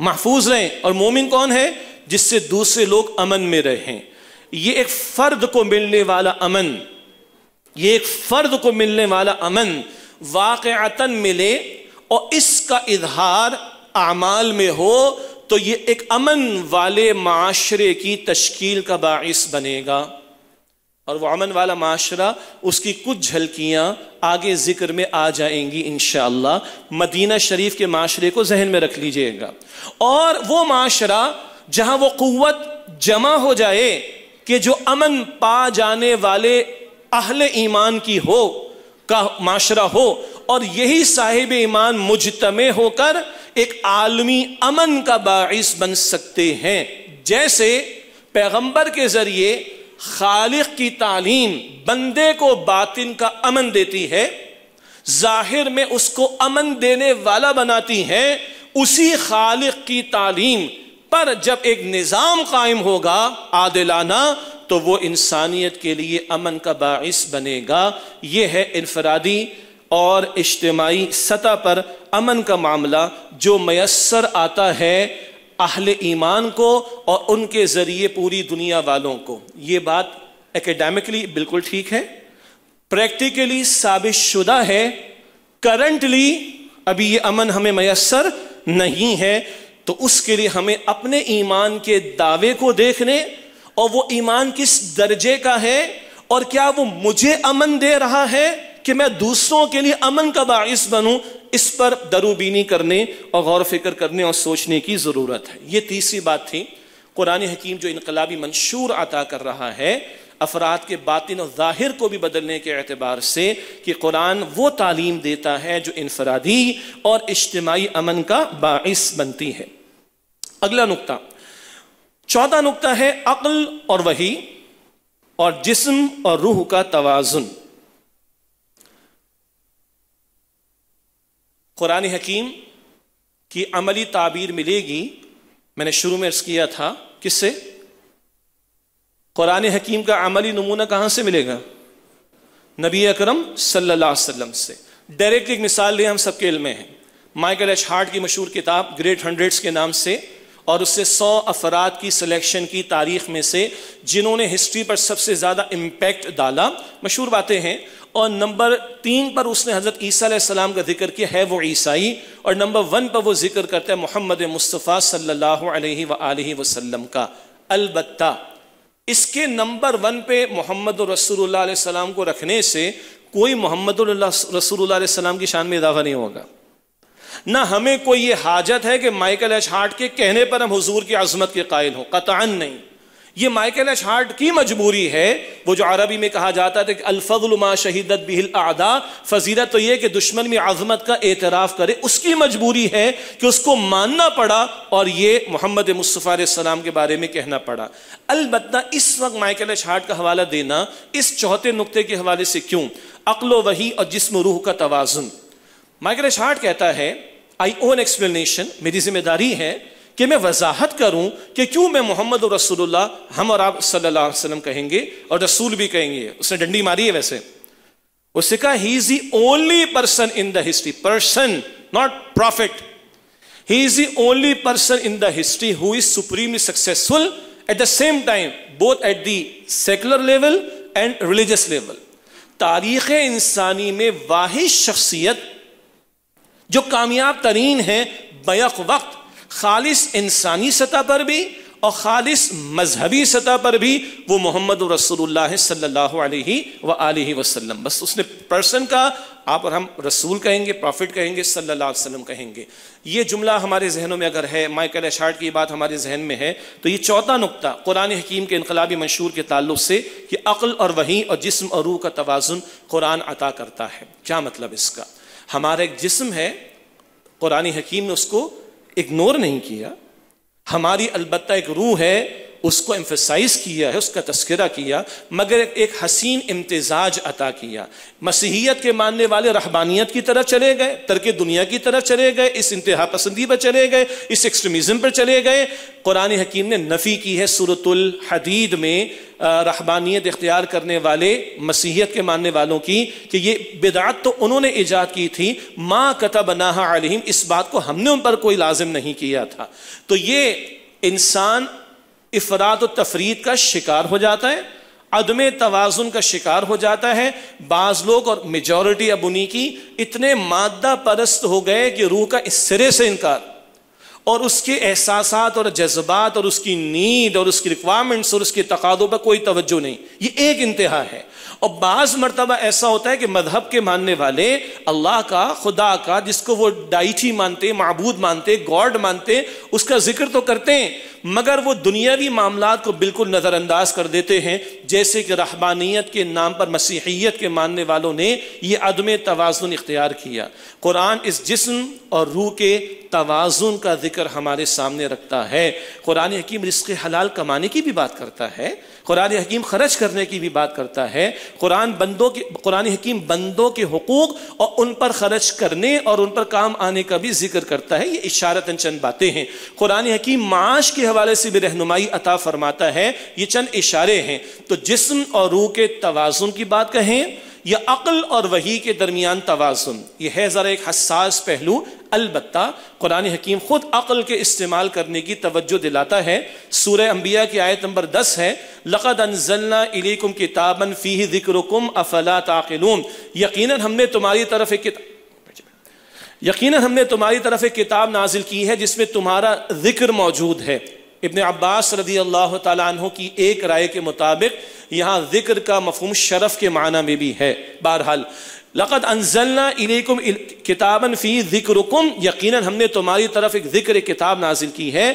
महफूज रहें और मोमिन कौन है जिससे दूसरे लोग अमन में रहें ये एक फर्द को मिलने वाला अमन ये एक फर्द को मिलने वाला अमन वाक़ता मिले और इसका इजहार अमाल में हो तो ये एक अमन वाले माशरे की तश्कील का बास बनेगा और वह अमन वाला माशरा उसकी कुछ झलकियाँ आगे जिक्र में आ जाएंगी इन मदीना शरीफ के माशरे को जहन में रख लीजिएगा और वो माशरा जहाँ वो क़वत जमा हो जाए कि जो अमन पा जाने वाले अहल ईमान की हो का माशरा हो और यही साहिब ईमान मुजतमे होकर एक आलमी अमन का बास बन सकते हैं जैसे पैगंबर के ज़रिए खालिक की तालीम बंदे को बातिन का अमन देती है जाहिर में उसको अमन देने वाला बनाती है उसी खालिक की तालीम पर जब एक निज़ाम कायम होगा आदिलाना तो वो इंसानियत के लिए अमन का बायस बनेगा यह है इनफरादी और इज्तमाही सतह पर अमन का मामला जो मैसर आता है अहल ईमान को और उनके ज़रिए पूरी दुनिया वालों को ये बात एकेडमिकली बिल्कुल ठीक है प्रैक्टिकली साबित शुदा है करंटली अभी ये अमन हमें मैसर नहीं है तो उसके लिए हमें अपने ईमान के दावे को देखने और वो ईमान किस दर्जे का है और क्या वो मुझे अमन दे रहा है कि मैं दूसरों के लिए अमन का बास बनूं इस पर दरुबीनी करने और गौर फिक्र करने और सोचने की ज़रूरत है ये तीसरी बात थी कुरान हकीम जो इनकलाबी मंशूर अता कर रहा है अफराद के बातिन और ज़ाहिर को भी बदलने के अतबार से कि कुरान वो तालीम देता है जो इनफरादी और इज्तमाही अमन का बायस बनती है अगला नुकता चौथा नुकता है अक्ल और वही और जिसम और रूह का तोज़ुन क़ुरान हकीम की अमली ताबीर मिलेगी मैंने शुरू में अर्ज़ किया था किससे क़ुरान हकीम का अमली नमूना कहां से मिलेगा नबी अकरम सल्लल्लाहु अलैहि वसल्लम से डायरेक्ट एक मिसाल लें हम सबके इल्म में है माइकल एच हार्ट की मशहूर किताब ग्रेट हंड्रेड्स के नाम से और उससे सौ अफराद की सिलेक्शन की तारीख में से जिन्होंने हिस्ट्री पर सबसे ज़्यादा इम्पैक्ट डाला मशहूर बातें हैं और नंबर तीन पर उसने हज़रत ईसा सलाम का जिक्र किया है वो ईसाई और नंबर वन पर वो जिक्र करता है मोहम्मद मुस्तफ़ा सल्लल्लाहु अलैहि व वसल्लम का अलबत्ता इसके नंबर वन पे मोहम्मद रसूलुल्लाह सलाम को रखने से कोई मोहम्मद रसूलुल्लाह सलाम की शान में इजाफा नहीं होगा ना हमें कोई ये हाजत है कि माइकल एच हार्ट के कहने पर हम हुजूर की अजमत के कायल हों कतान नहीं ये माइकल एच हार्ट की मजबूरी है वो जो अरबी में कहा जाता था कि अलफजुलमा शहीदत बिहिल आदा फजीरत तो ये कि दुश्मन में आजमत का एतराफ़ करे उसकी मजबूरी है कि उसको मानना पड़ा और ये मोहम्मद मुस्तफ़ा के बारे में कहना पड़ा अलबत् इस वक्त माइकल एच हार्ट का हवाला देना इस चौथे नुकते के हवाले से क्यों अकलो वही और जिसम रूह का तोज़ुन माइकल एच हार्ट कहता है आई ओन एक्सप्लेनेशन मेरी जिम्मेदारी है कि मैं वजाहत करूं कि क्यों मैं मोहम्मद और रसूलुल्लाह हम और आप सल्लल्लाहु अलैहि वसल्लम कहेंगे और रसूल भी कहेंगे उसने डंडी मारी है वैसे उसने कहा he is the only person in the history person not prophet he is the only person in the history who is supremely successful at the same time both at the secular level and religious level तारीख इंसानी में वाहि शख्सियत जो कामयाब तरीन हैं back वक्त खालिस इंसानी सतह पर भी और खालिस मजहबी सतह पर भी वो मोहम्मद रसोल्ला सल्ला वसलम बस उसने पर्सन का आप और हम रसूल कहेंगे प्रॉफिट कहेंगे सल्ला वसलम कहेंगे ये जुमला हमारे जहनों में अगर है माइकल अशार्ट की बात हमारे जहन में है तो ये चौथा नुकता कुरान हकीम के इनकलाबी मंशूर के ताल्लुक से कि अक़ल और वहीं और जिसम और रूह का तोज़ुन कुरान अता करता है क्या मतलब इसका हमारा एक जिस्म है कुरानी हकीम ने उसको इग्नोर नहीं किया हमारी अलबत्ता एक रूह है उसको एम्फेसाइज किया है उसका तस्करा किया मगर एक हसीन इम्तजाज अता किया मसीहियत के मानने वाले रहबानियत की तरफ चले गए तरक दुनिया की तरफ चले गए इस इंतहा पसंदी पर चले गए इस एक्सट्रीमिज़म पर चले गए कुरान हकीम ने नफ़ी की है सूरतुल हदीद में रहबानियत इख्तियार करने वाले मसीहत के मानने वालों की कि ये बिदात तो उन्होंने ईजाद की थी माँ कता बनाहा इस बात को हमने उन पर कोई लाजिम नहीं किया था तो ये इंसान इफरात और का शिकार हो जाता है अदम तोज़ुन का शिकार हो जाता है बाज़ लोग और मेजॉरिटी अब उन्हीं की इतने मादा परस्त हो गए कि रूह का इस सिरे से इनकार और उसके एहसास और जज्बात और उसकी नींद और उसकी रिक्वायरमेंट्स और उसके तकादों पर कोई तवज्जो नहीं ये एक इंतहा है और बाज मरतबा ऐसा होता है कि मजहब के मानने वाले अल्लाह का खुदा का जिसको वो डाइची मानते मबूद मानते गॉड मानते उसका जिक्र तो करते हैं मगर वो दुनियावी मामला को बिल्कुल नज़रअंदाज कर देते हैं जैसे कि रहमानियत के नाम पर मसीहियत के मानने वालों ने यह अदम तोज़ुन इख्तियार किया कुरान इस जिसम और रूह के तोज़ुन का जिक्र हमारे सामने रखता है कुरान हकीम रिस्क हलाल कमाने की भी बात करता है कुरान हकीम खर्च करने की भी बात करता है कुरान बंदों के कुरान हकीम बंदों के हकूक़ और उन पर खर्च करने और उन पर काम आने का भी जिक्र करता है ये इशारतन चंद बातें हैं कुरान हकीम माश के हवाले से भी रहनुमाई अता फरमाता है ये चंद इशारे हैं तो जिसम और रूह के तोज़ुन की बात कहें यह अक़ल और वही के दरमियान तोज़ुन यह है ज़रा एक हसास पहलू अलबत् कुरान हकीम ख़ुद अक़ल के इस्तेमाल करने की तवज्जो दिलाता है सूर अम्बिया की आयत नंबर दस है लक़द अनजल्लाकुम किताबन फ़ी ज़िक्रकुम अफला ताकिलूम यकीन हमने तुम्हारी तरफ एक यकीन हमने तुम्हारी तरफ एक किताब नाजिल की है जिसमें तुम्हारा जिक्र मौजूद है इबन अब्बास रदी अल्लाह तु की एक राय के मुताबिक यहाँ जिक्र का मफहम शरफ के माना में भी है बहरहाल लकत अनजल्ला किताबन फ़ी ज़िक्रकुम यकीन हमने तुम्हारी तरफ एक ज़िक्र किताब नाजिल की है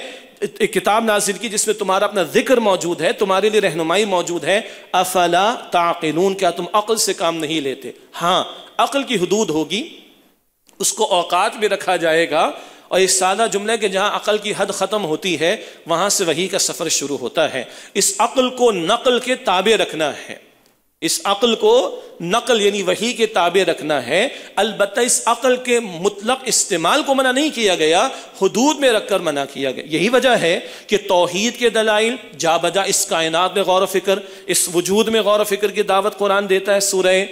एक किताब नाजिल की जिसमें तुम्हारा अपना जिक्र मौजूद है तुम्हारे लिए रहनुमाई मौजूद है अफला ताकिलून क्या तुम अक्ल से काम नहीं लेते हाँ अक्ल की हदूद होगी उसको औकात में रखा जाएगा और इस सादा जुमले के जहां अकल की हद ख़त्म होती है वहां से वही का सफ़र शुरू होता है इस अकल को नकल के ताबे रखना है इस अकल को नकल यानी वही के ताबे रखना है अलबत् इस अकल के मुतलक इस्तेमाल को मना नहीं किया गया हदूद में रखकर मना किया गया यही वजह है कि तोहहीद के दलाइल जा बजा इस कायनात में गौर फिक्र इस वजूद में गौर व फिक्र की दावत कुरान देता है सूरह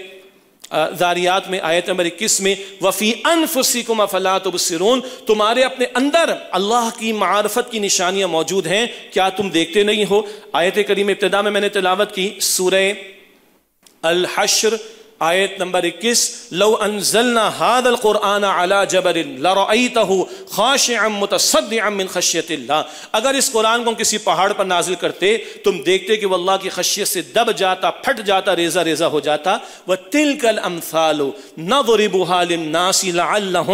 जारियात में आयत नंबर इक्कीस में वफ़ी अनफुसी को मफला तुम्हारे अपने अंदर अल्लाह की मारफत की निशानियां मौजूद हैं क्या तुम देखते नहीं हो आयत करीम इब्तदा में मैंने तलावत की सूर अलहशर आयत नंबर 21 लो अनजलना हादल कुराना अला जबरिन अमिन खशियत अगर इस कुरान को किसी पहाड़ पर नाजिल करते तुम देखते कि वल्लाह की खशियत से दब जाता फट जाता रेजा रेजा हो जाता व तिलकल अमसालो नवरिबुहालिम नासिलम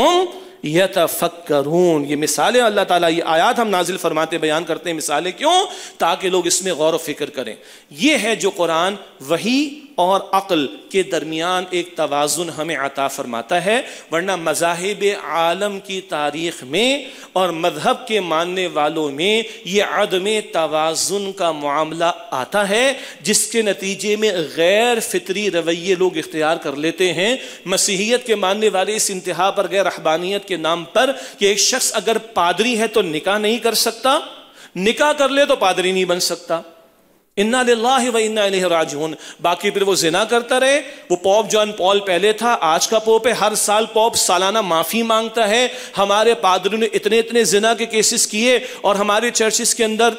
यतफक्करून ये मिसालें अल्लाह ताला ये आयत हम नाजिल फरमाते बयान करते हैं मिसालें क्यों ताकि लोग इसमें गौर व फिक्र करें ये है जो कुरान वही और अक़ल के दरमियान एक तोज़ुन हमें अता फ़रमाता है वरना मजाहब आलम की तारीख में और मजहब के मानने वालों में ये आदम तोज़ुन का मामला आता है जिसके नतीजे में गैर फितरी रवैये लोग इख्तियार कर लेते हैं मसीहियत के मानने वाले इस इंतहा पर गैर रहबानियत के नाम पर कि एक शख्स अगर पादरी है तो निका नहीं कर सकता निका कर ले तो पादरी नहीं बन सकता इन्ना लाही व इन्ना राजून बाकी फिर वो जिना करता रहे वो पॉप जॉन पॉल पहले था आज का पोप है हर साल पॉप सालाना माफ़ी मांगता है हमारे पादरी ने इतने इतने जिना के केसेस किए और हमारे चर्चिस के अंदर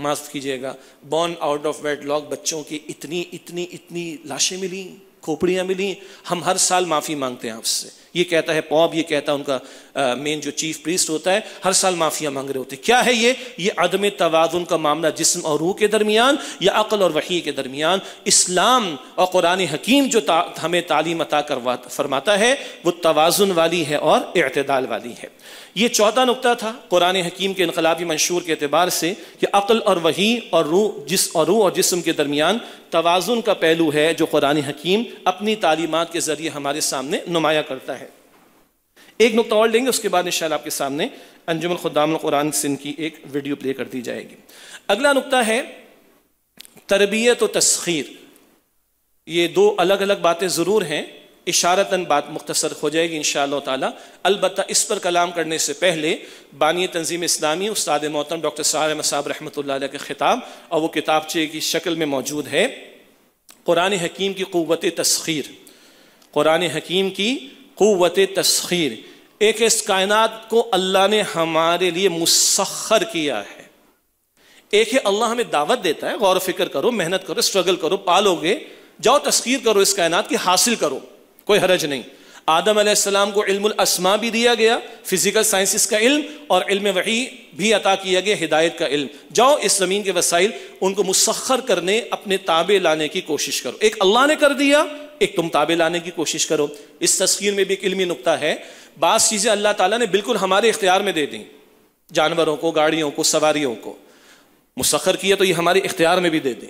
माफ कीजिएगा born out of wedlock बच्चों की इतनी इतनी इतनी लाशें मिली खोपड़ियां मिली हम हर साल माफ़ी मांगते हैं आपसे ये कहता है पॉब ये कहता है उनका मेन जो चीफ प्रीस्ट होता है हर साल माफिया मांग रहे होते हैं क्या है ये ये अदम तोज़ुन का मामला जिसम और रूह के दरमियान या अक़ल और वही के दरमियान इस्लाम और कुरान हकीम जो ता, हमें तालीम अता करवा फरमाता है वो तोज़ुन वाली है और अतदाल वाली है ये चौथा नुकता था कुरान हकीम के इनकलाबी मंशूर के अतबार से कि अक़ल और वही और रूह जिस और रूह और जिसम के दरमियान तोज़ुन का पहलू है जो कुरान हकीम अपनी तालीमत के ज़रिए हमारे सामने नुमाया करता है एक नुकता और लेंगे उसके बाद इन आपके सामने अंजुमन खुदाम कुरान सिंह की एक वीडियो प्ले कर दी जाएगी अगला नुकता है तरबियत और तस्खीर ये दो अलग अलग बातें ज़रूर हैं इशारतन बात मुख्तसर हो जाएगी इन ताला अलबत् इस पर कलाम करने से पहले बानी तंजीम इस्लामी उस्ताद मोहतम डॉक्टर सार मसाब रहमत के ख़िताब और वह किताबचे की शक्ल में मौजूद है कुरान हकीम की क़वत तस्खीर कुरान हकीम की क़वत तस्खीर एक इस कायनात को अल्लाह ने हमारे लिए मुसखर किया है एक है अल्लाह हमें दावत देता है गौर फिक्र करो मेहनत करो स्ट्रगल करो पालोगे जाओ तस्कीर करो इस कायनात की हासिल करो कोई हरज नहीं आदम आसमाम को इल्म असमा भी दिया गया फिजिकल साइंसिस का इल्म और इल्म वही भी अता किया गया हिदायत का इल्म जाओ इस ज़मीन के वसाइल उनको मुसखर करने अपने ताबे लाने की कोशिश करो एक अल्लाह ने कर दिया एक तुम ताबे लाने की कोशिश करो इस तस्वीर में भी एक इल्मी नुकता है बास चीज़ें अल्लाह ताला ने बिल्कुल हमारे इख्तियार में दे दी जानवरों को गाड़ियों को सवारीों को मुसखर किया तो ये हमारे इख्तियार में भी दे दी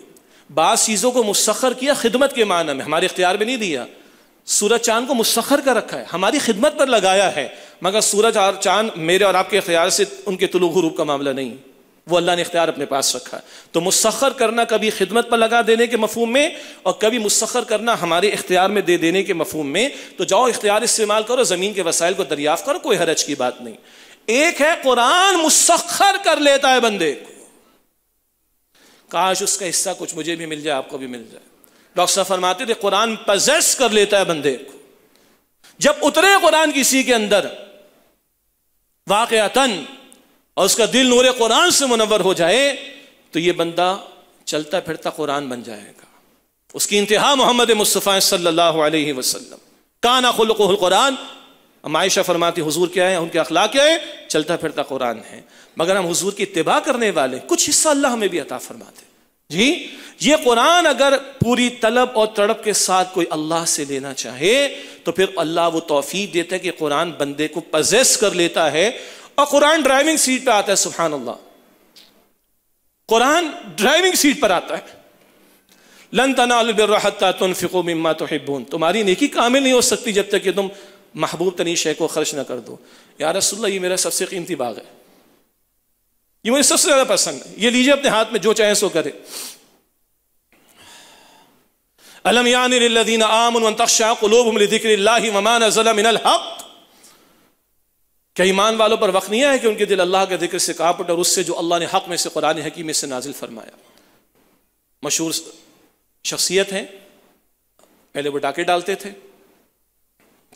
बास चीज़ों को मुसखर किया खिदमत के माना में हमारे इख्तियार में नहीं दिया सूरज चांद को मुसखर कर रखा है हमारी खिदमत पर लगाया है मगर सूरज और चांद मेरे और आपके इख्तियार से उनके तुलू गुरूब का मामला नहीं है वो अल्लाह ने इख्तियार अपने पास रखा तो मुसखर करना कभी खिदमत पर लगा देने के मफहम में और कभी मुसखर करना हमारे इख्तियार में दे देने के मफहम में तो जाओ इख्तियार इस्तेमाल करो ज़मीन के वसाइल को दरियाफ़ करो कोई हरज की बात नहीं एक है कुरान मुसखर कर लेता है बंदे को काश उसका हिस्सा कुछ मुझे भी मिल जाए आपको भी मिल जाए डॉक्टर साहब फरमाते थे कुरान पजेस कर लेता है बंदे को जब उतरे कुरान किसी के अंदर वाकयातन और उसका दिल नूर कुरान से मुनवर हो जाए तो ये बंदा चलता फिरता कुरान बन जाएगा उसकी इंतहा मोहम्मद मुस्तफ़ा सल्लल्लाहु अलैहि वसल्लम काना खुल कुरान आयशा फरमाती हुजूर क्या है उनके अखलाक क्या है चलता फिरता कुरान है मगर हम हुजूर की तबाह करने वाले कुछ हिस्सा अल्लाह हमें भी अता फरमाते जी ये कुरान अगर पूरी तलब और तड़प के साथ कोई अल्लाह से लेना चाहे तो फिर अल्लाह वो तोफ़ी देता है कि कुरान बंदे को पजेस कर लेता है और कुरान ड्राइविंग सीट पर आता है सुबहान अल्लाह कुरान ड्राइविंग सीट पर आता है लन तनाबिरहता तुनफिको मिम्मा तो हिबून तुम्हारी नेकी कामिल नहीं हो सकती जब तक कि तुम महबूब तनी शेख को खर्च ना कर दो यार रसुल्ला ये मेरा सबसे कीमती बाग है ये मुझे सबसे ज़्यादा पसंद है ये लीजिए अपने हाथ में जो चाहे सो करे अलम यान लदीन आमन तक्षा कलोब दिक्र वमान ज़लमिन हक़ क्या ईमान वालों पर वक्त नहीं आया कि उनके दिल अल्लाह के जिक्र से कांपट और उससे जो अल्लाह ने हक में से कुरान हकीम में से नाजिल फरमाया मशहूर शख्सियत हैं पहले वो डाके डालते थे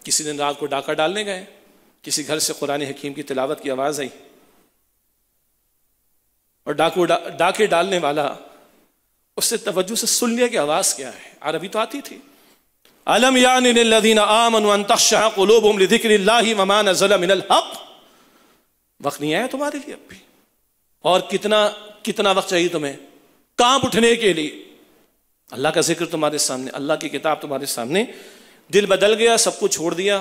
किसी दिन रात को डाका डालने गए किसी घर से कुरान हकीम की तिलावत की आवाज़ आई और डाकू डा, डाके डालने वाला उससे तवज्जो से सुन लिया कि आवाज़ क्या है अरबी तो आती थी अलम आमन हक वक्त नहीं आया तुम्हारे लिए अब भी और कितना कितना वक्त चाहिए तुम्हें कांप उठने के लिए अल्लाह का जिक्र तुम्हारे सामने अल्लाह की किताब तुम्हारे सामने दिल बदल गया सब कुछ छोड़ दिया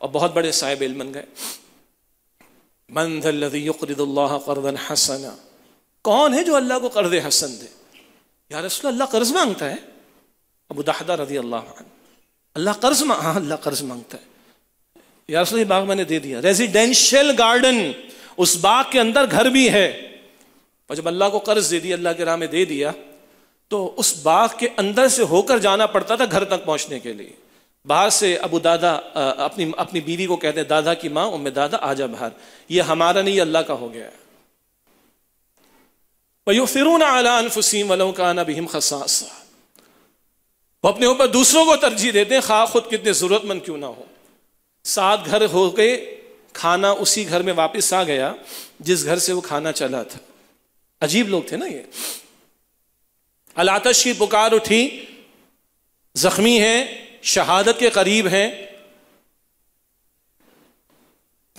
और बहुत बड़े साहिब इल बन गए हसना कौन है जो अल्लाह को कर्ज हसन दे यार अल्लाह कर्ज मांगता है अबू दाहदा रजी अल्लाह अल्लाह कर्ज मांग हाँ अल्लाह कर्ज मांगता है यारसली बाग मैंने दे दिया रेजिडेंशियल गार्डन उस बाग के अंदर घर भी है और जब अल्लाह को कर्ज दे दिया अल्लाह के राह में दे दिया तो उस बाग के अंदर से होकर जाना पड़ता था घर तक पहुंचने के लिए बाहर से अबू दादा अपनी अपनी बीवी को कहते दादा की माँ उम्मे दादा आजा बाहर यह हमारा नहीं अल्लाह का हो गया है फिर आलान आला अनफुसीम वलों का नबीम खसासा वो अपने ऊपर दूसरों को तरजीह देते हैं खा खुद कितने ज़रूरतमंद क्यों ना हो सात घर हो गए खाना उसी घर में वापस आ गया जिस घर से वो खाना चला था अजीब लोग थे ना ये अलातश की पुकार उठी जख्मी है शहादत के करीब है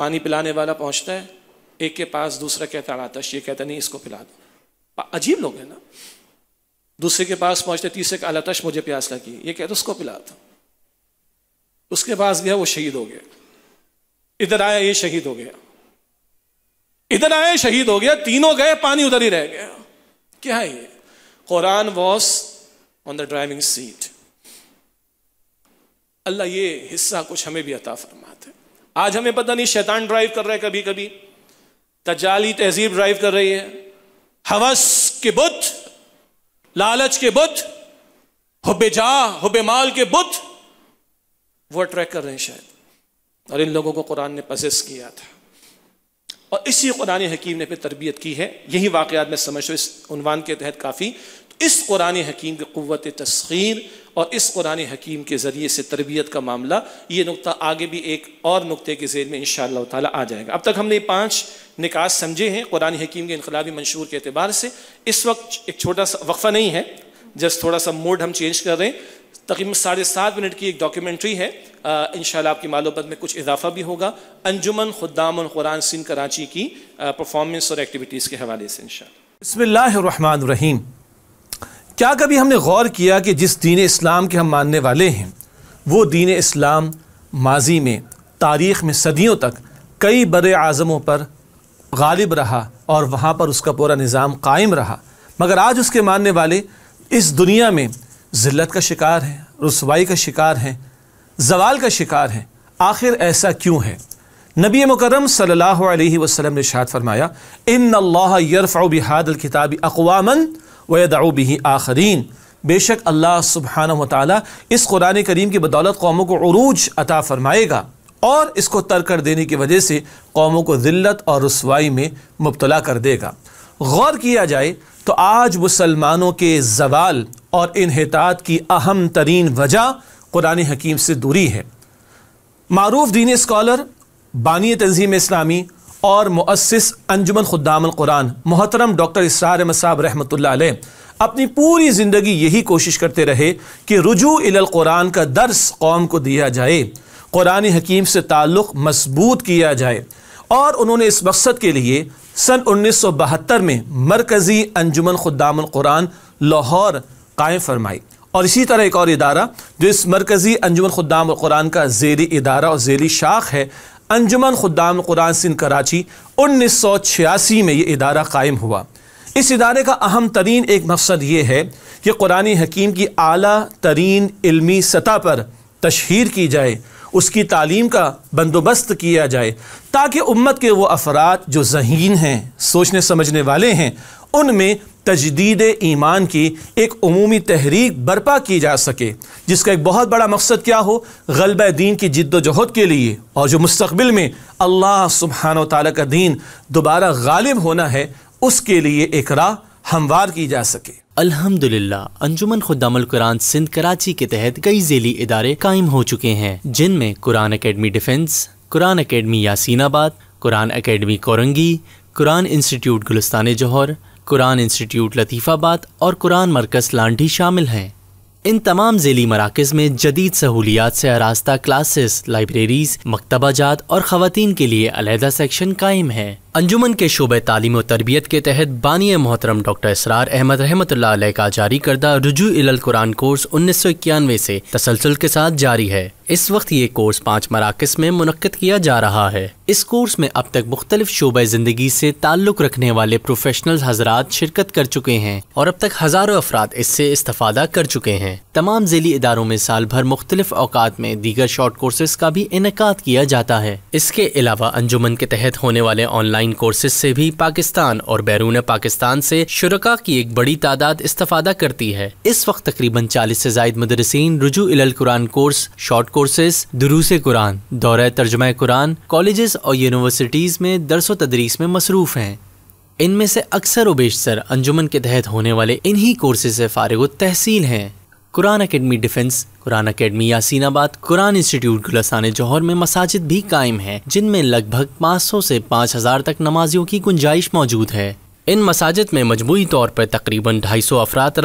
पानी पिलाने वाला पहुंचता है एक के पास दूसरा कहता अलातश ये कहता नहीं इसको पिला दो अजीब लोग हैं ना दूसरे के पास पहुंचते तीसरे का अलतश मुझे प्यास लगी ये कहते तो उसको पिला था उसके पास गया वो शहीद हो गया इधर आया ये शहीद हो गया इधर आया शहीद हो गया तीनों गए पानी उधर ही रह गया क्या है ये Quran was on the driving seat अल्लाह ये हिस्सा कुछ हमें भी अता फरमाते आज हमें पता नहीं शैतान ड्राइव कर रहा है कभी कभी तजाली तहजीब ड्राइव कर रही है हवस के बुद्ध लालच के बुद्ध हुबे जा हुबे माल के बुद्ध वो अट्रैक कर रहे हैं शायद और इन लोगों को कुरान ने पसेस किया था और इसी कुरान हकीम ने फिर तरबियत की है यही वाक़ात में समझ इस उनवान के तहत काफ़ी तो इस कुरान हकीम की कुत तस्खीर और इस कुरान हकीम के ज़रिए से तरबियत का मामला ये नुकता आगे भी एक और नुकते के जेर में इन शाह आ जाएगा अब तक हमने पांच निकास समझे हैं कुरान हकीम के इनकलाबी मंशूर के अतबार से इस वक्त एक छोटा सा वक्फ़ा नहीं है जस्ट थोड़ा सा मोड हम चेंज कर रहे हैं तकरीबन साढ़े सात मिनट की एक डॉक्यूमेंट्री है इन आपकी मालूमत में कुछ इजाफा भी होगा अंजुमन खुदाम कुरान सिन कराची की परफॉर्मेंस और एक्टिविटीज़ के हवाले से इन रहीम क्या कभी हमने गौर किया कि जिस दीन इस्लाम के हम मानने वाले हैं वो दीन इस्लाम माजी में तारीख़ में सदियों तक कई बड़े आज़मों पर गालिब रहा और वहाँ पर उसका पूरा निज़ाम कायम रहा मगर आज उसके मानने वाले इस दुनिया में ज़िल्त का शिकार हैं रसवाई का शिकार हैं जवाल का शिकार हैं आखिर ऐसा क्यों है नबी मुकरम सल्ला वसलम ने शाद फरमाया इन यरफ़ बिहाद किताब अकवामन वदाऊ बही आखरीन बेशक अल्लाह सुबहाना ताली इस कुरान करीम की बदौलत कौमों को अरूज अता फ़रमाएगा और इसको तर कर देने की वजह से कौमों को जिलत और रसवाई में मुबतला कर देगा गौर किया जाए तो आज मुसलमानों के जवाल और इनहतात की अहम तरीन वजह कुरान हकीम से दूरी है मरूफ दीनी स्कॉलर बानी तंजीम इस्लामी और मुअस्स अंजुमन खुदाम कुरान मोहतरम डॉक्टर इसरार मसाब रहमत अपनी पूरी ज़िंदगी यही कोशिश करते रहे कि रुजू इलल कुरान का दर्स कौम को दिया जाए क़ुरान हकीम से ताल्लुक़ मजबूत किया जाए और उन्होंने इस मकसद के लिए सन उन्नीस सौ बहत्तर में मरकज़ी अंजुमन ख़ुदाम क़ुरान लाहौर कायम फरमाई और इसी तरह एक और इदारा जो इस मरकज़ी अंजुमन ख़ुदाम क़ुरान का जेरी इदारा और जेरी शाख है अंजुमन ख़ुदाम क़ुरान सिंध कराची उन्नीस सौ छियासी में ये इदारा कायम हुआ इस इदारे का अहम तरीन एक मकसद ये है कि कुरानी हकीम की अली तरीन इलमी सतह पर तशहर की जाए उसकी तालीम का बंदोबस्त किया जाए ताकि उम्मत के वो अफराद जो जहीन हैं सोचने समझने वाले हैं उनमें तजदीद ईमान की एक अमूमी तहरीक बर्पा की जा सके जिसका एक बहुत बड़ा मकसद क्या हो गलब दीन की जद्दोजहद के लिए और जो मुस्तबिल में अल्लाह सुबहान तला का दीन दोबारा गालिब होना है उसके लिए एक राह हमवार की जा सके अल्हम्दुलिल्लाह अंजुमन खुदामल कुरान सिंध कराची के तहत कई जेली इदारे कायम हो चुके हैं जिनमें Quran Academy Defence Quran Academy Yaseenabad Quran Academy Korangi Quran Institute Gulistan Jauhar Quran Institute Latifabad और कुरान मरकज़ लांडी शामिल हैं इन तमाम जेली मराकज़ में जदीद सहूलियात से आरास्ता क्लासेस लाइब्रेरीज मकतबाजात और ख़वान के लिए अलहदा सेक्शन कायम है अंजुमन के शोबे तालीम और तरबियत के तहत बानिय मोहतरम डॉक्टर इसरार अहमद रहमत का जारी करदा रुजू इलल कुरान कोर्स उन्नीस सौ इक्यानवे से तसलसल के साथ जारी है इस वक्त ये कोर्स पाँच मराकज में मुनद किया जा रहा है इस कोर्स में अब तक मुख्तलिफ शोब ज़िंदगी से ताल्लुक़ रखने वाले प्रोफेशनल हजरात शिरकत कर चुके हैं और अब तक हज़ारों अफराद इससे इस्ता कर चुके हैं तमाम झीली इदारों में साल भर मुख्तलिफ अवकात में दीगर शॉर्ट कोर्सेज का भी इनका किया जाता है इसके अलावा अंजुमन के तहत होने वाले ऑनलाइन ऑनलाइन कोर्सेज से भी पाकिस्तान और बैरून पाकिस्तान से शुरा की एक बड़ी तादाद इस्ता करती है इस वक्त तकरीबन चालीस से जायद मदरसिन रुजू इल कुरान कोर्स शॉर्ट कोर्सेज दुरूस कुरान दौरे तर्जमा कुरान कॉलेज और यूनिवर्सिटीज़ में दरसो तदरीस में मसरूफ़ हैं इनमें से अक्सर व बेशतर अंजुमन के तहत होने वाले इन्हीं कोर्सेज से फ़ारग तहसील हैं Quran Academy Defence Quran Academy Yaseenabad Quran Institute Gulshan Jauhar में मसाजिद भी कायम है जिनमें लगभग 500 से 5000 तक नमाजियों की गुंजाइश मौजूद है इन मसाजिद में मजमू तौर पर तकरीबन 250 अफराद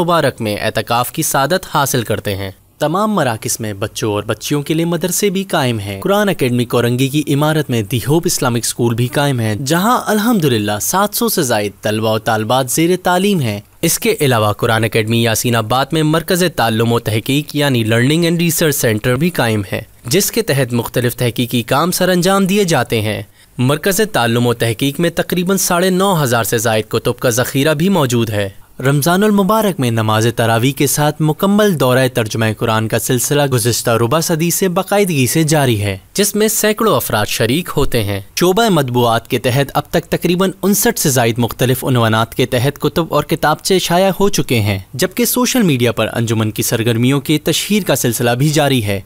मुबारक में एहतिकाफ की सादत हासिल करते हैं तमाम मराकज में बच्चों और बच्चियों के लिए मदरसे भी कायम हैं। कुरान अकेडमी कोरंगी की इमारत में दी होप इस्लामिक स्कूल भी कायम है जहां अल्हम्दुलिल्लाह 700 से जायद तलबा और तालबात जेर तालीम हैं इसके अलावा कुरान अकेडमी यासीनाबाद में मरकज़ तालुम तहकीक यानी लर्निंग एंड रिसर्च सेंटर भी कायम है जिसके तहत मुख्तलिफ तहकीकी काम सर अंजाम दिए जाते हैं मरकज़ तालुम तहकीक में तकरीबन साढ़े नौ हज़ार से जायद कुतुब का ज़ख़ीरा भी मौजूद है मुबारक में नमाज तरावी के साथ मुकम्मल दौरा तर्जुम कुरान का सिलसिला गुजशत रुबा सदी से बाकायदगी से जारी है जिसमें सैकड़ों अफराद शरीक होते हैं शोबा मदबूआत के तहत अब तक तकरीबन उनसठ से जायद मुख्तलिफात के तहत कुतुब और किताबचे शाया हो चुके हैं जबकि सोशल मीडिया पर अंजुमन की सरगर्मियों के तशहर का सिलसिला भी जारी है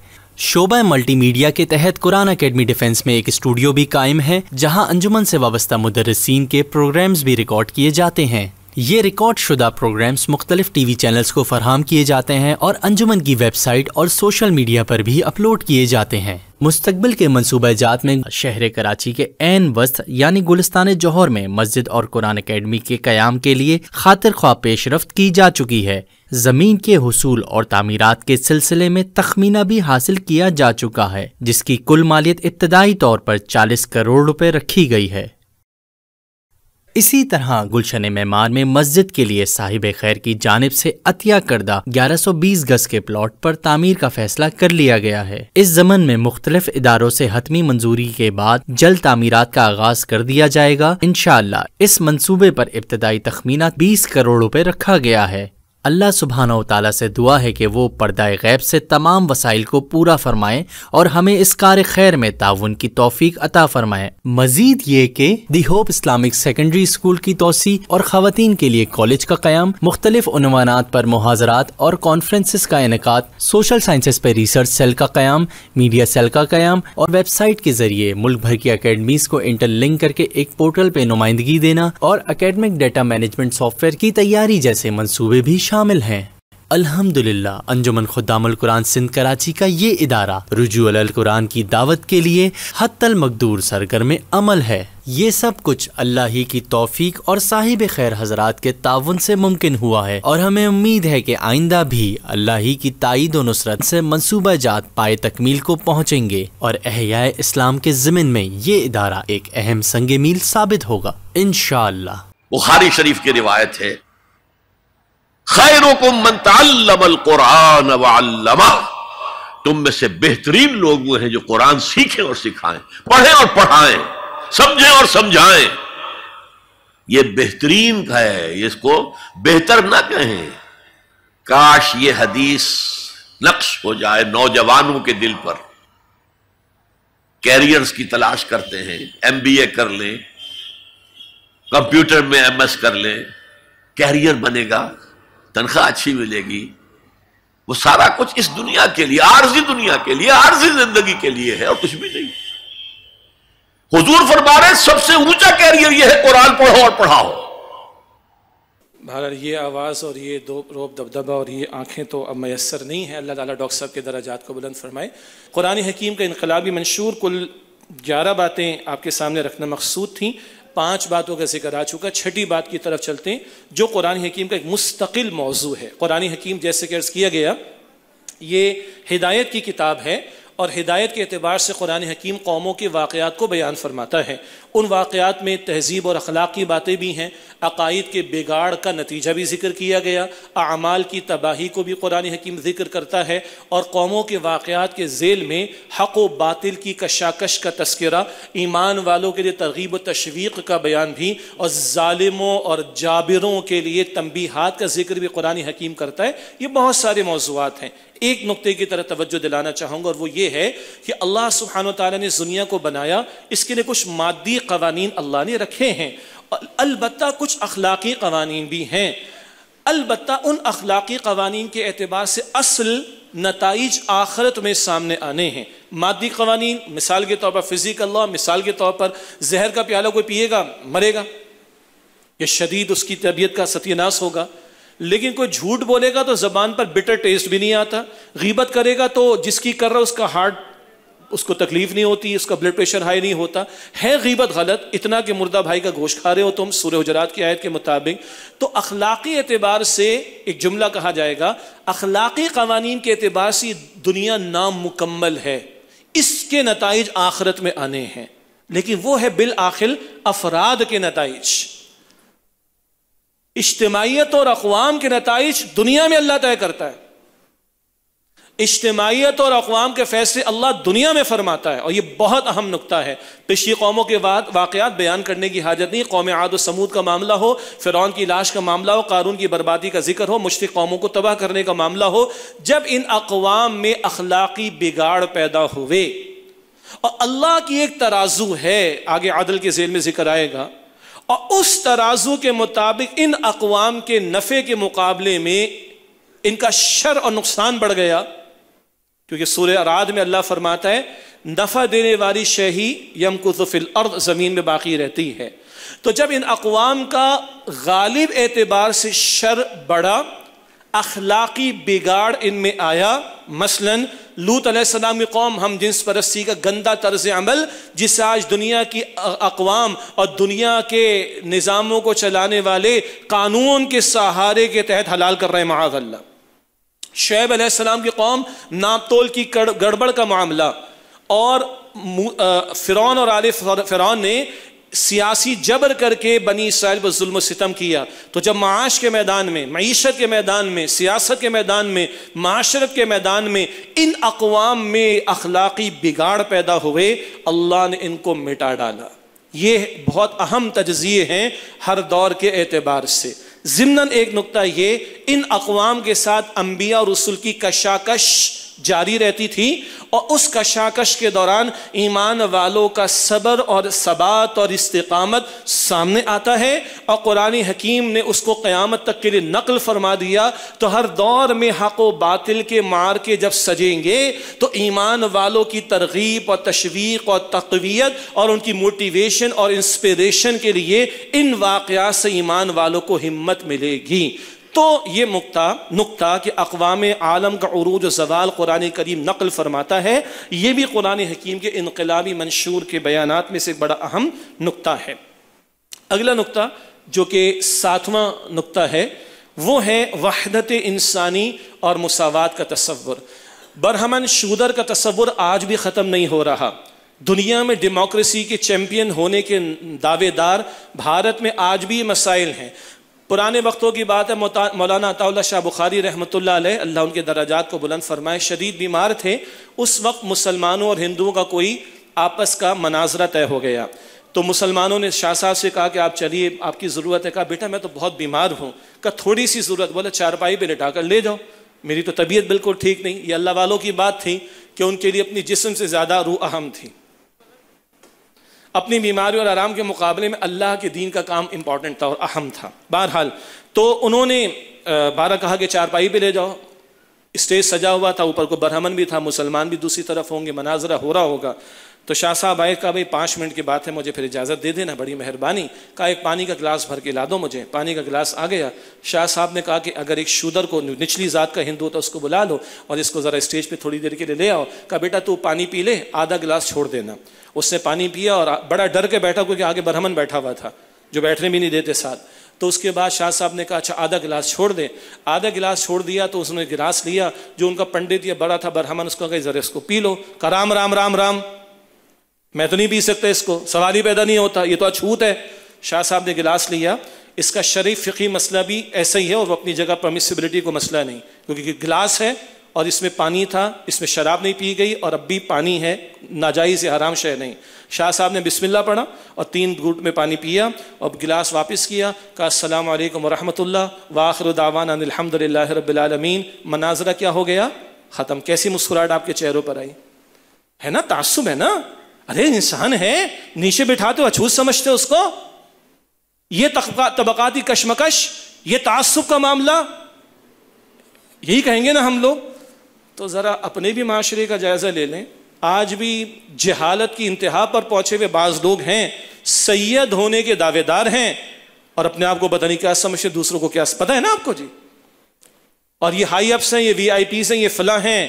शोबा मल्टीमीडिया के तहत कुरान अकेडमी डिफेंस में एक स्टूडियो भी कायम है जहां अंजुमन से वाबस्ता मुदरसिन के प्रोग्राम्स भी रिकॉर्ड किए जाते हैं ये रिकॉर्ड शुदा प्रोग्राम्स मुख्तलिफ टी वी चैनल्स को फरहम किए जाते हैं और अंजुमन की वेबसाइट और सोशल मीडिया पर भी अपलोड किए जाते हैं मुस्तबिल के मनसूबा जात में शहर कराची के एन वस्त यानी गुलस्तान जौहर में मस्जिद और कुरान अकेडमी के क्याम के लिए खातिर ख्वा पेशरफ की जा चुकी है जमीन के हसूल और तमीरत के सिलसिले में तखमीना भी हासिल किया जा चुका है जिसकी कुल मालियत इब्तदाई तौर पर चालीस करोड़ रुपए रखी गई है इसी तरह गुलशन मेहमान में मस्जिद के लिए साहिब खैर की जानब से अतिया करदा 1120 गज के प्लॉट पर तामीर का फैसला कर लिया गया है इस जमन में मुख्तलिफ इदारों से हतमी मंजूरी के बाद जल्द तमीरत का आगाज कर दिया जाएगा इनशाला इस मनसूबे पर इब्तदाई तखमीना बीस करोड़ रूपए रखा गया है अल्लाह सुबहाना तला से दुआ है कि वो पर्दा गैब से तमाम वसाइल को पूरा फरमाएं और हमें इस कार खैर में ताउन की तोफीक अता फरमाएं मजीद ये के the Hope Islamic Secondary School की तोसी और खातन के लिए कॉलेज का क्याम मुख्तलिफान पर मुहाजरात और कॉन्फ्रेंसिस का इनका सोशल साइंसिस पर रिसर्च सेल का क्याम मीडिया सेल का क्याम और वेबसाइट के जरिए मुल्क भर की अकेडमीज को इंटर लिंक करके एक पोर्टल पर नुमाइंदगी देना और अकेडमिक डेटा मैनेजमेंट सॉफ्टवेयर की तैयारी जैसे मनसूबे भी शामिल शामिल हैं अल्हम्दुलिल्लाह अंजुमन खुदामल कुरान सिंध कराची का ये इदारा रुजू अल कुरान की दावत के लिए हत्तल मकदूर सरगर्म अमल है ये सब कुछ अल्लाह ही की तौफीक और साहिब खैर हजरात के ताउन से मुमकिन हुआ है और हमें उम्मीद है कि आइंदा भी अल्लाह ही की तइद व नुसरत से मनसूबा जात पाए तकमील को पहुँचेंगे और अहिया इस्लाम के जमिन में ये इदारा एक अहम संग मील साबित होगा इन बुखारी शरीफ की रिवायत है खैर को मनताल कुरान वल्लमा तुम में से बेहतरीन लोग वो हैं जो कुरान सीखे और सिखाएं पढ़े और पढ़ाएं समझें और समझाएं ये बेहतरीन का है इसको बेहतर ना कहें काश ये हदीस नक्श हो जाए नौजवानों के दिल पर कैरियर्स की तलाश करते हैं एमबीए कर लें कंप्यूटर में एमएस कर लें कैरियर बनेगा तनख्वाह अच्छी मिलेगी वो सारा कुछ इस दुनिया के लिए आर्जी दुनिया के लिए आर्जी जिंदगी के लिए है और कुछ भी नहीं हुजूर फरमा रहे सबसे ऊंचा कैरियर ये है कुरान पढ़ो और पढ़ाओ भारत ये आवाज़ और ये दो रोब दबदबा और ये आंखें तो अब मैसर नहीं है अल्लाह ताला डॉक्टर साहब के दराजात को बुलंद फरमाए कुरान हकीम का इनकलाबी मंशूर कुल ग्यारह बातें आपके सामने रखना मकसूद थी पांच बातों का जिक्र आ चुका छठी बात की तरफ चलते हैं जो कुरानी हकीम का एक मुस्तकिल मौजू है कुरानी हकीम जैसे कर्ज किया गया ये हिदायत की किताब है और हिदायत के अतबार से कुरान हकीम कौमों के वाकयात को बयान फरमाता है उन वाक़ात में तहजीब और अखलाक की बातें भी हैं अकायद के बिगाड़ का नतीजा भी जिक्र किया गया अमाल की तबाही को भी कुरान हकीम जिक्र करता है और कौमों के वाक़ात के जेल में हक व बातिल की कशाकश का तस्करा ईमान वालों के लिए तरगीब व तशवीक का बयान भी और ालमों और जाबिरों के लिए तंबीहात का जिक्र भी कुरान हकीम करता है ये बहुत सारे मौजूद हैं एक नुकते की तरह तवज्जो दिलाना चाहूँगा और वो ये है कि अल्लाह सुबहान तुनिया को बनाया इसके लिए कुछ मादी कवानीन अल्लाह ने रखे हैं अलबत् कुछ अखलाकी कवानीन भी हैं अलबत् उन अखलाकी कवानीन के अतबार से असल नतज आखरत में सामने आने हैं मादी कवानीन मिसाल के तौर पर फिजिकल लॉ मिसाल के तौर पर जहर का प्याला कोई पिएगा मरेगा या शदीद उसकी तबीयत का सत्यानाश होगा लेकिन कोई झूठ बोलेगा तो ज़बान पर बिटर टेस्ट भी नहीं आता गीबत करेगा तो जिसकी कर रहा उसका हार्ट उसको तकलीफ नहीं होती उसका ब्लड प्रेशर हाई नहीं होता है गीबत गलत इतना कि मुर्दा भाई का गोश्त खा रहे हो तुम सूर्य हजरात की आयत के मुताबिक तो अखलाकी एतबार से एक जुमला कहा जाएगा अखलाकी कवानीन के एतबार से दुनिया नामुकम्मल है इसके नतज आखरत में आने हैं लेकिन वो है बिल आखिल अफराद के नतज इज्तमाहीत और अकवाम के नतज दुनिया में अल्लाह तय करता है इज्तमाहीत और अकवाम के फैसले अल्लाह दुनिया में फरमाता है और यह बहुत अहम नुकता है पिछली कौमों के बाद वाकत बयान करने की हाजत नहीं कौम आद समूद का मामला हो फ़िरौन की लाश का मामला हो कानून की बर्बादी का जिक्र हो मुश्त कौमों को तबाह करने का मामला हो जब इन अकवाम में अखलाकी बिगाड़ पैदा हुए और अल्लाह की एक तराजू है आगे आदल के जेल में जिक्र आएगा और उस तराजू के मुताबिक इन अकवाम के नफ़े के मुकाबले में इनका शर और नुकसान बढ़ गया क्योंकि सूर्य आराद में अल्लाह फरमाता है नफ़ा देने वाली शही यम कुफिल अर्द ज़मीन में बाकी रहती है तो जब इन अकवाम का गालिब एतबार से शर बढ़ा अखलाकी बिगाड़ इनमें आया मसलन लूत अलैहिस्सलाम की कौम हम जिन्स परस्ती का गंदा तर्ज अमल जिससे आज दुनिया की अकवाम और दुनिया के निज़ामों को चलाने वाले कानून के सहारे के तहत हलाल कर रहे हैं महाज शुएब अलैहिस्सलाम की कौम नापतोल की गड़बड़ का मामला और फ़िरौन और आल फ़िरौन ने सियासी जबर करके बनी इसराइल पर जुल्म सितम किया तो जब माश के मैदान में मीशत के मैदान में सियासत के मैदान में माशरत के मैदान में इन अकवाम में अखलाकी बिगाड़ पैदा हुए अल्लाह ने इनको मिटा डाला ये बहुत अहम तजिए हैं हर दौर के एतबार से ज़िमनन एक नुकता ये इन अकवाम के साथ अंबिया और रसुल की कशाकश जारी रहती थी और उस कशाकश के दौरान ईमान वालों का सबर और सबात और इस्तकामत सामने आता है और कुरानी हकीम ने उसको क़यामत तक के लिए नकल फरमा दिया तो हर दौर में हक व बातिल के मार के जब सजेंगे तो ईमान वालों की तरगीब और तशवीक और तकवीत और उनकी मोटिवेशन और इंस्परेशन के लिए इन वाक़ात से ईमान वालों को हिम्मत मिलेगी तो ये मुक्ता नुकता कि अकवाम आलम का अरूज जवाल कुरान करीम नकल फरमाता है ये भी कुरान हकीम के इनकलाबी मंशूर के बयान में से बड़ा अहम नुकता है अगला नुकता जो कि सातवां नुकता है वो है वहदत इंसानी और मसावत का तस्वुर बरहमन शूदर का तस्वुर आज भी ख़त्म नहीं हो रहा दुनिया में डेमोक्रेसी के चैम्पियन होने के दावेदार भारत में आज भी मसाइल हैं पुराने वक्तों की बात है मौलाना अता शाह बुखारी रहमत अल्लाह उनके दराजात को बुलंद फरमाए शदीद बीमार थे उस वक्त मुसलमानों और हिंदुओं का कोई आपस का मनाजरा तय हो गया तो मुसलमानों ने शाह साहब से कहा कि आप चलिए आपकी ज़रूरत है कहा बेटा मैं तो बहुत बीमार हूँ कहा थोड़ी सी ज़रूरत बोले चारपाई पे लिटा कर ले जाओ मेरी तो तबीयत बिल्कुल ठीक नहीं ये अल्लाह वालों की बात थी कि उनके लिए अपनी जिसम से ज़्यादा रूह अहम थी अपनी बीमारी और आराम के मुकाबले में अल्लाह के दीन का काम इंपॉर्टेंट था और अहम था बहरहाल तो उन्होंने बारह कहा कि चारपाई पे ले जाओ स्टेज सजा हुआ था ऊपर को बरहमन भी था मुसलमान भी दूसरी तरफ होंगे मनाजरा हो रहा होगा तो शाह साहब आए कहा भाई पाँच मिनट की बात है मुझे फिर इजाज़त दे देना बड़ी मेहरबानी कहा एक पानी का गिलास भर के ला दो मुझे पानी का गिलास आ गया शाह साहब ने कहा कि अगर एक शूदर को निचली ज़ात का हिंदू तो उसको बुला लो और इसको ज़रा स्टेज पर थोड़ी देर के लिए ले आओ कहा बेटा तू पानी पी ले आधा गिलास छोड़ देना उसने पानी पिया और बड़ा डर के बैठा क्योंकि आगे ब्राह्मण बैठा हुआ था जो बैठने भी नहीं देते साथ तो उसके बाद शाह साहब ने कहा अच्छा आधा गिलास छोड़ दे आधा गिलास छोड़ दिया तो उसने गिलास लिया जो उनका पंडित या बड़ा था बरहमन उसको कहा जरा इसको पी लो कहा राम राम राम राम मैं तो नहीं पी सकता इसको सवाल ही पैदा नहीं होता ये तो अछूत है शाह साहब ने गिलास लिया इसका शरीफ फ़िकी मसला भी ऐसा ही है और वो अपनी जगह परमिसिबिलिटी को मसला नहीं क्योंकि गिलास है और इसमें पानी था इसमें शराब नहीं पी गई और अब भी पानी है नाजायज़ या हराम शह नहीं शाह साहब ने बिस्मिल्ला पढ़ा और तीन घूट में पानी पिया और गिलास वापस किया कहा असलम वालेकुम वरहमतुल्ला वाखर दावान अनिलहमद रबालमीन मनाजरा क्या हो गया ख़त्म कैसी मुस्कुराहट आपके चेहरों पर आई है ना तासुब है ना अरे इंसान है नीचे बिठाते हो अछूत समझते हो उसको ये तबकाती कशमकश ये तासुब का मामला यही कहेंगे ना हम लोग तो ज़रा अपने भी माशरे का जायज़ा ले लें आज भी जहालत की इंतहा पर पहुंचे हुए बाज़ लोग हैं सैयद होने के दावेदार हैं और अपने आप को पता नहीं क्या समझते दूसरों को क्या पता है ना आपको जी और ये हाई अप्स हैं ये वी आई पीस हैं ये फला हैं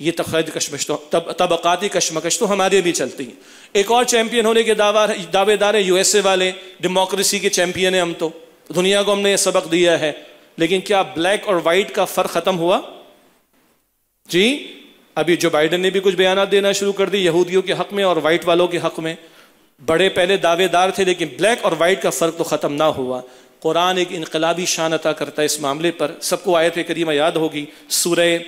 ये तखरज कशमश तो तब तबकती कशमकश तो हमारे भी चलती हैं एक और चैम्पियन होने के दावा दावेदार हैं यूएसए वाले डेमोक्रेसी के चैम्पियन हैं हम तो दुनिया को हमने ये सबक दिया है लेकिन क्या ब्लैक और वाइट का फ़र्क ख़त्म हुआ जी अभी जो बाइडन ने भी कुछ बयान देना शुरू कर दी यहूदियों के हक़ में और वाइट वालों के हक़ में बड़े पहले दावेदार थे लेकिन ब्लैक और वाइट का फ़र्क तो ख़त्म ना हुआ कुरान एक इनकलाबी शान अता करता है इस मामले पर सबको आयत करीमा याद होगी सूर्य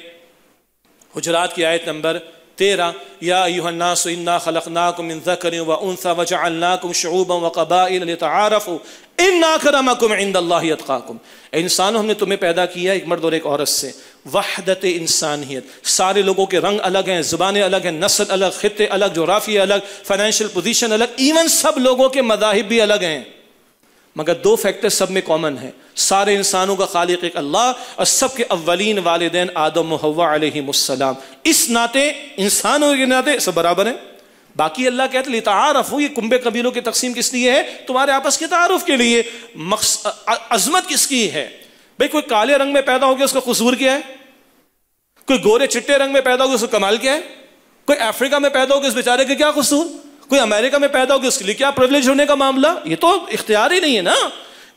हजरात की आयत नंबर तेरह या यान्ना खलकनाकुम इन्जा करें व उनसा वजा अल्लाकुम शूबम व कबाइलतारफ़ इन नाकरमकुम इंदल्लाकुम इंसानों हमने तुम्हें पैदा किया है एक मर्द और एक औरत से वहदत इंसानियत सारे लोगों के रंग अलग हैं ज़ुबान अलग हैं नस्ल अलग ख़त्े अलग जोराफ़ी अलग फाइनेंशियल पोजिशन अलग इवन सब लोगों के मज़ाहब भी अलग हैं मगर दो फैक्टर सब में कॉमन है सारे इंसानों का खालिक एक अल्लाह और सबके अवलिन वाले वालदेन आदम हवासम इस नाते इंसानों के नाते सब बराबर हैं बाकी अल्लाह कहते लिए तारफ हो ये कुंबे कबीलों की तकसीम किस लिए है तुम्हारे आपस के तारफ के लिए अजमत किसकी है भाई कोई काले रंग में पैदा हो गया उसका कसूर क्या है कोई गोरे चिट्टे रंग में पैदा हो गया उसका कमाल क्या है कोई अफ्रीका में पैदा हो गया उस बेचारे का क्या कसूर कोई अमेरिका में पैदा हो गया उसके लिए क्या प्रिवलेज होने का मामला ये तो इख्तियार ही नहीं है ना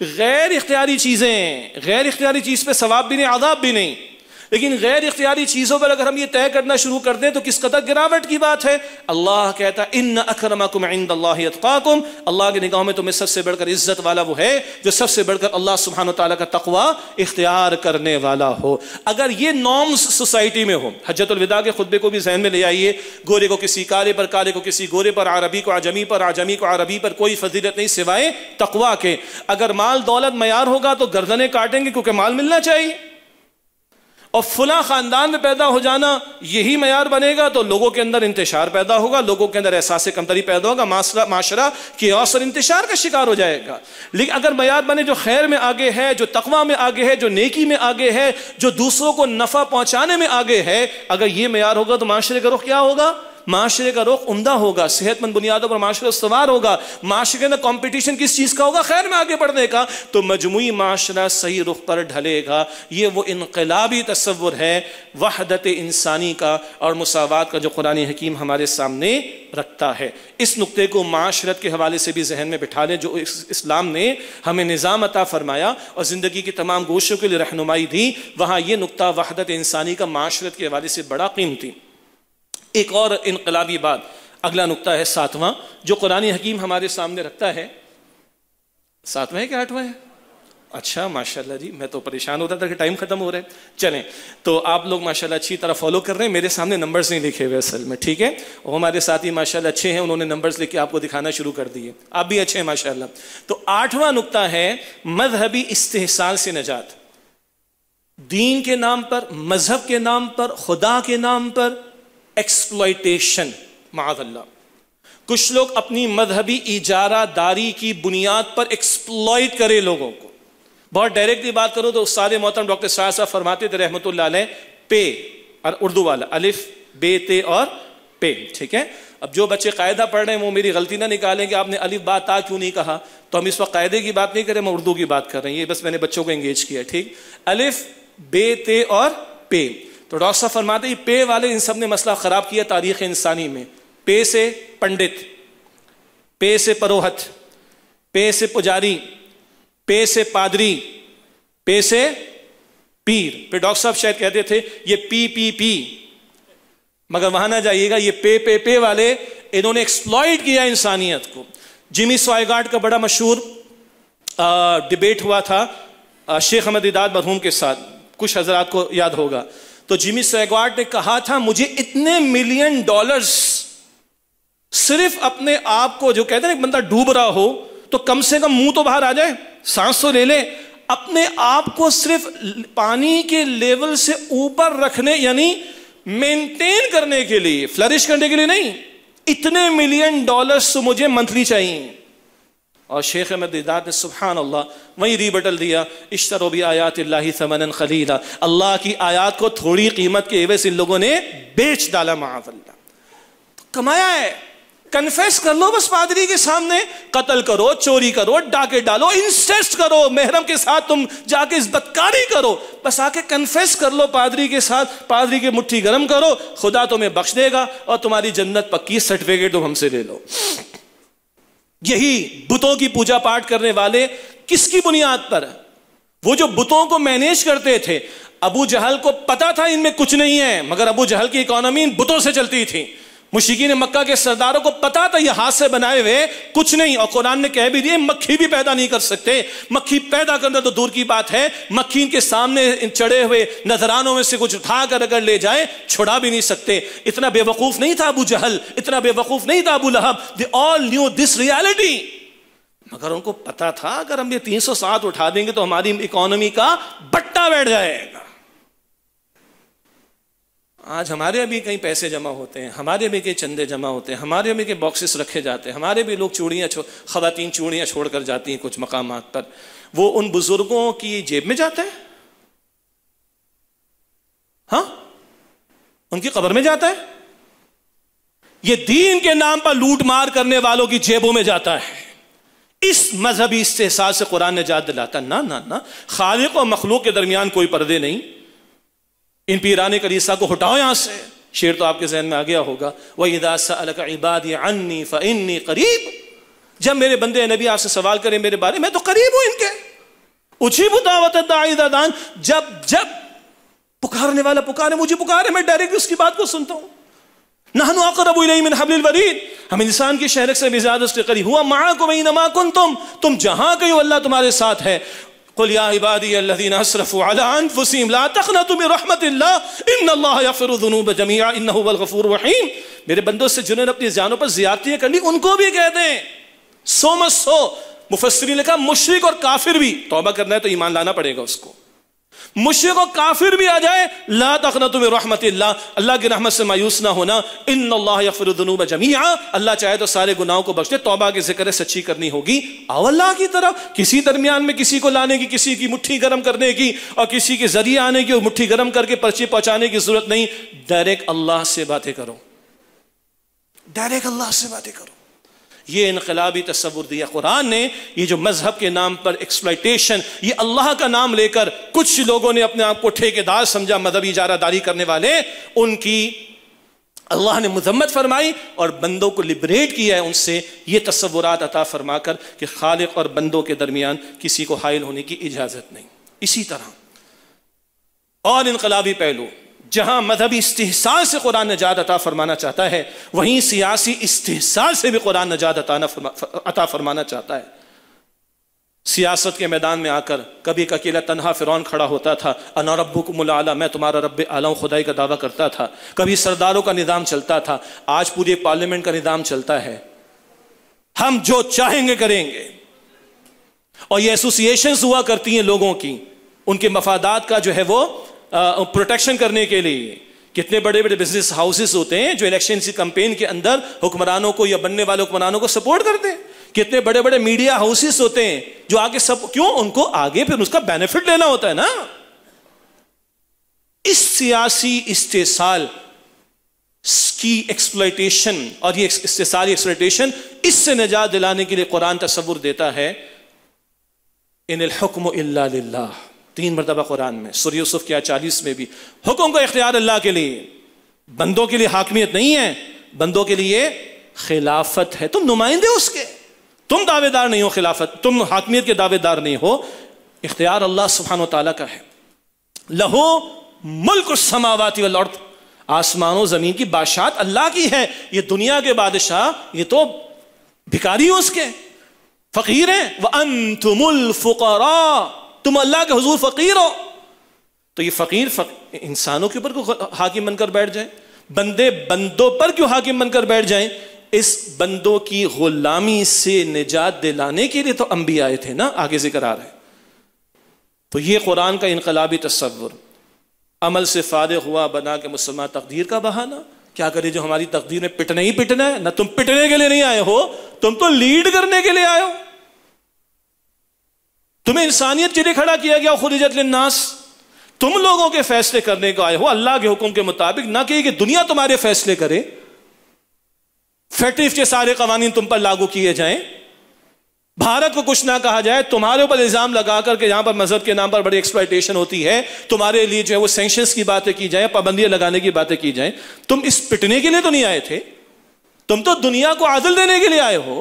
गैर इख्तियारी चीज़ें गैर इख्तियारी चीज़ पे सवाब भी नहीं आदाब भी नहीं लेकिन गैर इख्तियारी चीज़ों पर अगर हम ये तय करना शुरू कर दें तो किस कदर गिरावट की बात है अल्लाह कहता है इन अकरमाकुम अल्लाह के निगाह में तुम्हें सबसे बढ़कर इज्जत वाला वो है जो सबसे बढ़कर अल्लाह सुबहान तला का तकवा इख्तियार करने वाला हो अगर ये नॉर्म्स सोसाइटी में हो हजरतलविदा के खुतबे को भी जहन में ले आइए गोरे को किसी काले पर काले को किसी गोरे पर आरबी को आजमी पर आजमी को आरबी पर कोई फजीलत नहीं सिवाय तकवा के अगर माल दौलत मैार होगा तो गर्दनें काटेंगे क्योंकि माल मिलना चाहिए और फुला ख़ानदान में पैदा हो जाना यही मैार बनेगा तो लोगों के अंदर इंतजार पैदा होगा लोगों के अंदर एहसास कमतरी पैदा होगा माशरा कि और इंतजार का शिकार हो जाएगा लेकिन अगर मैार बने जो खैर में आगे है जो तकवा में आगे है जो नेकी में आगे है जो दूसरों को नफ़ा पहुँचाने में आगे है अगर ये मैार होगा तो माशरे का रुख क्या होगा माशरे का रुख उमदा होगा सेहतमंद बुनियादों पर माशरा सवार होगा माशरे में कॉम्पिटिशन किस चीज़ का होगा खैर में आगे बढ़ने का तो मजमू माशरा सही रुख पर ढलेगा ये वो इनकलाबी तस्वुर है वहदत इंसानी का और मसावत का जो कुरानी हकीम हमारे सामने रखता है इस नुकते को माशरत के हवाले से भी जहन में बिठा लें जो इस्लाम ने हमें निज़ाम अता फरमाया और ज़िंदगी की तमाम गोशों के लिए रहनुमाई दी वहाँ ये नुकता वहदत इंसानी का माशरत के हवाले से बड़ा कीमती एक और इनकलाबी बात अगला नुकता है सातवां जो कुरान हकीम हमारे सामने रखता है सातवां है क्या आठवां है अच्छा माशाल्लाह जी मैं तो परेशान होता था कि टाइम खत्म हो रहा है चलें तो आप लोग माशाल्लाह अच्छी तरह फॉलो कर रहे हैं मेरे सामने नंबर्स नहीं लिखे हुए असल में ठीक है वो हमारे साथ ही माशाल्लाह अच्छे हैं उन्होंने नंबर्स लिख के आपको दिखाना शुरू कर दिए आप भी अच्छे हैं माशाल्लाह तो आठवां नुकता है मजहबी इस्तेसाल से नजात दीन के नाम पर मजहब के नाम पर खुदा के नाम पर एक्सप्लाइटेशन माजल्ला कुछ लोग अपनी मजहबी इजारा दारी की बुनियाद पर एक्सप्लॉयट करें लोगों को बहुत डायरेक्टली बात करो तो सारे मोहतरम डॉक्टर शाह साहब फरमाते थे रहमत पे और उर्दू वाला अलिफ बे ते और पे ठीक है अब जो बच्चे कायदा पढ़ रहे हैं वो मेरी गलती ना निकालें कि आपने अलिफ बात ता क्यों नहीं कहा तो हम इस वक्त कायदे की बात नहीं करें हम उर्दू की बात कर रहे हैं ये बस मैंने बच्चों को एंगेज किया ठीक अलिफ बे ते और पे तो डॉक्टर साहब फरमाते पे वाले इन सब ने मसला ख़राब किया तारीख इंसानी में पे से पंडित पे से परोहत पे से पुजारी पे से पादरी पे से पीर फिर डॉक्टर साहब शायद कहते थे ये पी पी पी मगर वहां ना जाइएगा ये पे पे पे वाले इन्होंने एक्सप्लॉइट किया इंसानियत को जिमी स्वाइगार्ड का बड़ा मशहूर डिबेट हुआ था शेख अहमद इदाद मरहूम के साथ कुछ हजरात को याद होगा तो जिमी सैगवाड ने कहा था मुझे इतने मिलियन डॉलर्स सिर्फ अपने आप को जो कहते हैं बंदा डूब रहा हो तो कम से कम मुंह तो बाहर आ जाए सांस तो ले ले अपने आप को सिर्फ पानी के लेवल से ऊपर रखने यानी मेंटेन करने के लिए फ्लरिश करने के लिए नहीं इतने मिलियन डॉलर्स मुझे मंथली चाहिए और शेख अहमद दिदाद ने सुबहान अल्लाह वहीं रीबटल दिया इश्तरो आयात समन खलीला अल्लाह की आयात को थोड़ी कीमत के एवज इन लोगों ने बेच डाला माजल्ला तो कमाया है कन्फेस कर लो बस पादरी के सामने कत्ल करो चोरी करो डाके डालो इंसेस्ट करो मेहरम के साथ तुम जाके बदकारी करो बस आके कन्फेस कर लो पादरी के साथ पादरी की मुट्ठी गर्म करो खुदा तुम्हें बख्श देगा और तुम्हारी जन्नत पक्की सर्टिफिकेट तुम हमसे ले लो यही बुतों की पूजा पाठ करने वाले किसकी बुनियाद पर वो जो बुतों को मैनेज करते थे अबू जहल को पता था इनमें कुछ नहीं है मगर अबू जहल की इकोनॉमी इन बुतों से चलती थी ने मक्का के सरदारों को पता था ये हाथ से बनाए हुए कुछ नहीं और कुरान ने कह भी दिए मक्खी भी पैदा नहीं कर सकते मक्खी पैदा करना तो दूर की बात है मक्खी इनके सामने चढ़े हुए नजरानों में से कुछ उठा कर अगर ले जाए छुड़ा भी नहीं सकते इतना बेवकूफ नहीं था अबू जहल इतना बेवकूफ नहीं था अबू लहब they all knew this reality मगर उनको पता था अगर हम ये तीन सौ सात उठा देंगे तो हमारी इकोनॉमी का बट्टा बैठ जाएगा आज हमारे भी कहीं पैसे जमा होते हैं हमारे भी कई चंदे जमा होते हैं हमारे भी कई बॉक्सेस रखे जाते हैं हमारे भी लोग चूड़ियाँ छो खातन चूड़ियाँ छोड़ कर जाती हैं कुछ मकाम पर वो उन बुज़ुर्गों की जेब में जाता है हाँ उनकी कबर में जाता है ये दीन के नाम पर लूट मार करने वालों की जेबों में जाता है इस मजहबी इस्तेसाल से कुरान ने जात दिलाता ना ना ना खालिक और मखलूक के दरमियान कोई पर्दे नहीं इन पीरान कलीसा को हटाओ यहां से शेर तो आपके जहन में आ गया होगा वही दासा इबादी अन्नी फ़न्नी करीब जब मेरे बंदे नबी आपसे सवाल करें मेरे बारे में तो करीब हूं इनके उछी बुदावत दान जब जब पुकारने वाला पुकारे मुझे पुकारे मैं डायरेक्ट उसकी बात को सुनता हूं हम इंसान की शहरक से भी ज्यादा उसके करीब हुआ माँ को मई नमा तुम तुम जहां गए अल्लाह तुम्हारे साथ है मेरे बंदों से जिन्होंने अपनी जानों पर ज्यादतियाँ करनी उनको भी कह दें सो मत सो मुफसरी ने कहा मुशरक और काफिर भी तोबा करना है तो ईमान लाना पड़ेगा उसको मुश्रक को काफिर भी आ जाए ला तखना तुम्हें रहमत अल्लाह की रहमत से मायूस ना होना इन अल्लाहनूब जमिया अल्लाह चाहे तो सारे गुनाहों को बख्शे तोबा के जिक्र सच्ची करनी होगी आओ की तरफ किसी दरमियान में किसी को लाने की किसी की मुठ्ठी गर्म करने की और किसी के जरिए आने की और मुठ्ठी गर्म करके पर्ची पहुंचाने की जरूरत नहीं डायरेक्ट अल्लाह से बातें करो डायरेक्ट अल्लाह से बातें करो ये इनकलाबी तस्वुर दिया कुरान ने ये जो मजहब के नाम पर एक्सप्लाइटेशन ये अल्लाह का नाम लेकर कुछ लोगों ने अपने आप को ठेकेदार समझा मजहबी इजारादारी करने वाले उनकी अल्लाह ने मजम्मत फरमाई और बंदों को लिबरेट किया है उनसे ये तस्वुरात अता फरमा कर कि खालिक और बंदों के दरमियान किसी को हायल होने की इजाज़त नहीं इसी तरह और इनकलाबी पहलू जहां मजहबी इस्तेसाल से कुरान नजात अता फरमाना चाहता है वहीं सियासी इस्तेसाल से भी कुरान नजात अताना फरमा, अता फरमाना चाहता है सियासत के मैदान में आकर कभी एक अकेला तनहा फ़िरौन खड़ा होता था अना रब्बू को मुला मैं तुम्हारा रब आला खुदाई का दावा करता था कभी सरदारों का निज़ाम चलता था आज पूरी पार्लियामेंट का निज़ाम चलता है हम जो चाहेंगे करेंगे और ये एसोसिएशन हुआ करती हैं लोगों की उनके मफादात का जो है वो प्रोटेक्शन करने के लिए कितने बड़े बड़े बिजनेस हाउसेस होते हैं जो इलेक्शन की कंपेन के अंदर हुक्मरानों को या बनने वाले हुक्मरानों को सपोर्ट करते हैं कितने बड़े बड़े मीडिया हाउसेस होते हैं जो आगे सब क्यों उनको आगे फिर उसका बेनिफिट लेना होता है ना इस सियासी इस्तेसाल की एक्सप्लाइटेशन और ये इस्तेसाल एक्सप्लाइटेशन इससे निजात दिलाने के लिए कुरान तस्वुर देता है इन हुक्म इल्ला तीन मरतबा कुरान में सुर यूसुफ के चालीस में भी हुक्म का इख्तियार अल्लाह के लिए बंदों के लिए हाकमियत नहीं है बंदों के लिए खिलाफत है तुम नुमाइंदे उसके तुम दावेदार नहीं हो खिलाफत तुम हाकमियत के दावेदार नहीं हो इख्तियार अल्लाह सुबहान तला का है लहो मुल्क समावाती वर्द आसमानों जमीन की बादशाह अल्लाह की है ये दुनिया के बादशाह ये तो भिकारी हो उसके फकीर हैं वह अंतमुल फुकरा तुम अल्लाह के हजूर फ़कीर हो तो ये फ़कीर फक, इंसानों के ऊपर क्यों हाकिम बनकर बैठ जाए बंदे बंदों पर क्यों हाकिम बनकर बैठ जाए इस बंदों की गुलामी से निजात दिलाने के लिए तो अंबी आए थे ना आगे जिक्र आ रहे तो यह कुरान का इनकलाबी तस्वुर अमल से फारग हुआ बना के मुसलमान तकदीर का बहाना क्या करे जो हमारी तकदीर में पिटना ही पिटना है ना तुम पिटने के लिए नहीं आए हो तुम तो लीड करने के लिए आए हो तुम्हें इंसानियत के लिए खड़ा किया गया इजत नास तुम लोगों के फैसले करने को आए हो अल्लाह के हुक्म के मुताबिक ना कि दुनिया तुम्हारे फैसले करे फैक्ट्रीफ के सारे कवानीन तुम पर लागू किए जाएं भारत को कुछ ना कहा जाए तुम्हारे ऊपर इल्ज़ाम लगा करके यहां पर मजहब के नाम पर बड़ी एक्सप्लाइटेशन होती है तुम्हारे लिए जो है वो सेंशन की बातें की जाए पाबंदियां लगाने की बातें की जाए तुम इस पिटने के लिए तो नहीं आए थे तुम तो दुनिया को आदल देने के लिए आए हो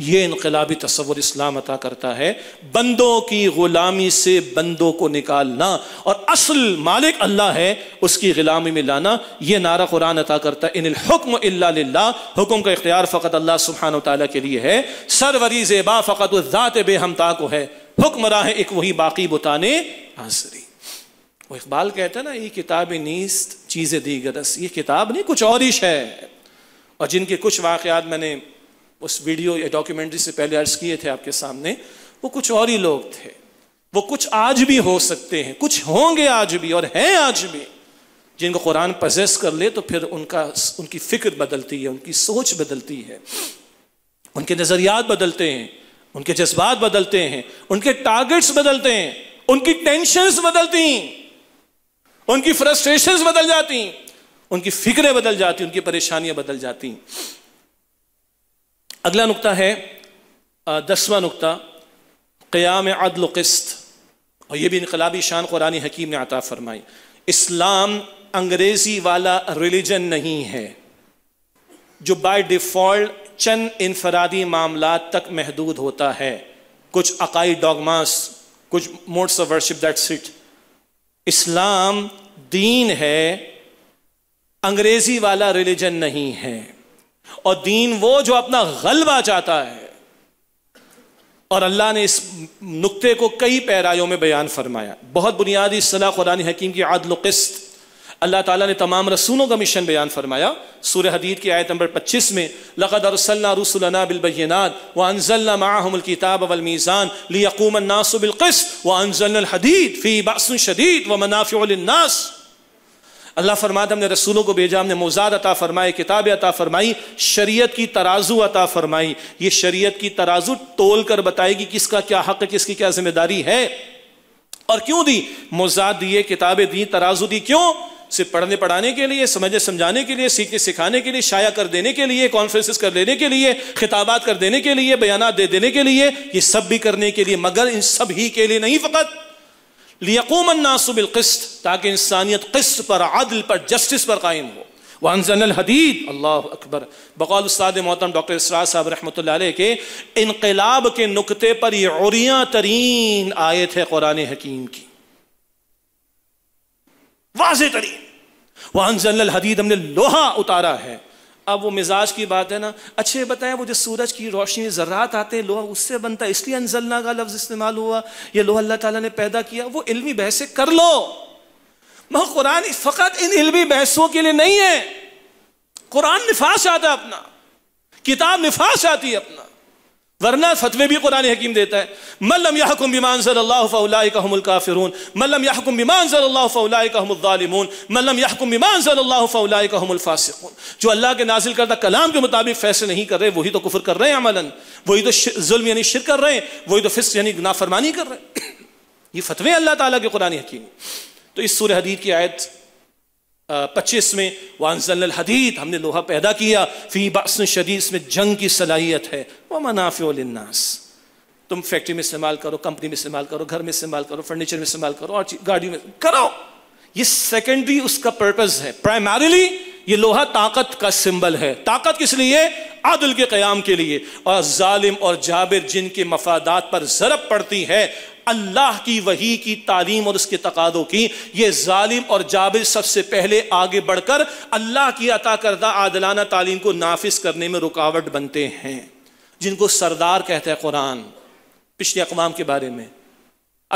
ये इनकलाबी तस्वुर इस्लाम अता करता है बंदों की गुलामी से बंदों को निकालना और असल मालिक अल्लाह है उसकी गुलामी में लाना यह नारा कुरान अता करता है इन हुक्म अल्ला हुक्म का इख्तियार फ़कत अल्लाह सुबहान तला के लिए है सरवरी जेबा फ़कत उज़ात बेहमता को है हुक्म राह एक वही बाकी बुताने आसरी वो इकबाल कहते हैं ना ये किताब नीस्त चीज़ें दी गदस ये किताब नहीं कुछ और ही है और जिनके कुछ वाक़ात मैंने उस वीडियो या डॉक्यूमेंट्री से पहले अर्ज किए थे आपके सामने वो कुछ और ही लोग थे वो कुछ आज भी हो सकते हैं कुछ होंगे आज भी और हैं आज भी जिनको कुरान पजेस कर ले तो फिर उनका उनकी फिक्र बदलती है उनकी सोच बदलती है उनके नज़रियात बदलते हैं उनके जज्बात बदलते हैं उनके टारगेट्स बदलते हैं उनकी टेंशन बदलती उनकी फ्रस्ट्रेशन बदल जाती उनकी फिक्रें बदल जाती उनकी परेशानियां बदल जाती अगला नुकता है दसवा नुकता क़याम अदल किस्त और ये भी इनकलाबी शान कुरानी हकीम ने आता फरमाई इस्लाम अंग्रेज़ी वाला रिलीजन नहीं है जो बाय डिफ़ॉल्ट चंद इनफरादी मामला तक महदूद होता है कुछ अकाई डॉगमास कुछ modes of worship that's it इस्लाम दीन है अंग्रेज़ी वाला रिलीजन नहीं है और दीन वो जो अपना गलबा चाहता है और अल्लाह ने इस नुक्ते को कई पैरायों में बयान फरमाया बहुत बुनियादी सलाह कुरान हकीम की आदल किस्त अल्लाह ताला ने तमाम रसूलों का मिशन बयान फरमाया सूर्य हदीद की आयत नंबर 25 में लक़दरसल्ला रसुलना बिलबैनात व अनजल्ला माहमुल किताब अवल मीज़ान लियकूमन व अनजल्ला हदीद फ़ी बासन शदीद व मनाफ़िउल अल्लाह फरमाते हमने रसूलों को भेजा हमने मोजाद अता फरमाए किताबें अता फरमाई शरीयत की तराजू अता फरमाई ये शरीयत की तराजू तोल कर बताएगी किसका क्या हक है किसकी क्या जिम्मेदारी है और क्यों दी मोजाद दिए किताबें दी तराजू दी क्यों सिर्फ पढ़ने पढ़ाने के लिए समझे समझाने के लिए सीखने सिखाने के लिए शाया कर देने के लिए कॉन्फ्रेंसिस कर देने के लिए खिताबात कर देने के लिए बयान दे देने के लिए ये सब भी करने के लिए मगर इन सब ही के लिए नहीं फ़कत लियकूम नासुबिल किस्त ताकि इंसानियत किस्त पर आदल पर जस्टिस पर कायम हो वनजन हदीद अल्लाह अकबर बकौल उस्ताद मोहतम डॉक्टर इसरा साहब रहमत के इनकलाब के नुकते पर यह औरिया तरीन आयत है कुरान हकीम की वाज तरीन वनजन हदीद हमने लोहा उतारा है अब वो मिजाज की बात है ना अच्छे बताएं वो जो सूरज की रोशनी ज़रात आते हैं लोहा उससे बनता है इसलिए अनजलना का लफ्ज़ इस्तेमाल हुआ ये लोहा अल्लाह ताला ने पैदा किया वो इल्मी बहसें कर लो मगर कुरान फ़कत इन इल्मी बहसों के लिए नहीं है कुरान निफास आता अपना किताब निफास आती है अपना वरना फतवे भी कुरान हकीम देता है मल्लम यहकुम बिमान सल्लाफ़ल काफिरून मल्लम यहकुम बिमान सल्लाफ़लामून मल्लम यहकुम बिमान सल्लाफ़लाफ़ासिकून जो अल्लाह के नाजिल करदा कलाम के मुताबिक फैसले नहीं कर रहे वही तो कुफर कर रहे हैं अमलन वही तो जुल्म यानी शिर कर रहे हैं वही तो फिस यानी नाफरमानी कर रहे हैं ये फतवे अल्लाह ताला के कुरान हकीम तो इस सूर हदीद की आयत पच्चीस में वानजल हदीत हमने लोहा पैदा किया फी बस शदीस में जंग की सलाहियत है वह मनाफ़नास तुम फैक्ट्री में इस्तेमाल करो कंपनी में इस्तेमाल करो घर में इस्तेमाल करो फर्नीचर में इस्तेमाल करो और गाड़ियों में करो ये सेकेंडरी उसका पर्पज़ है प्राइमरीली ये लोहा ताकत का सिंबल है ताकत किस लिए आदल के क्याम के लिए और जालिम और जाबिर जिनके मफादात पर जरब पड़ती है अल्लाह की वही की तालीम और उसके तकादों की ये जालिम और जाबिर सबसे पहले आगे बढ़कर अल्लाह की अता करदा आदलाना तालीम को नाफिज करने में रुकावट बनते हैं जिनको सरदार कहते हैं कुरान पिछले अकवाम के बारे में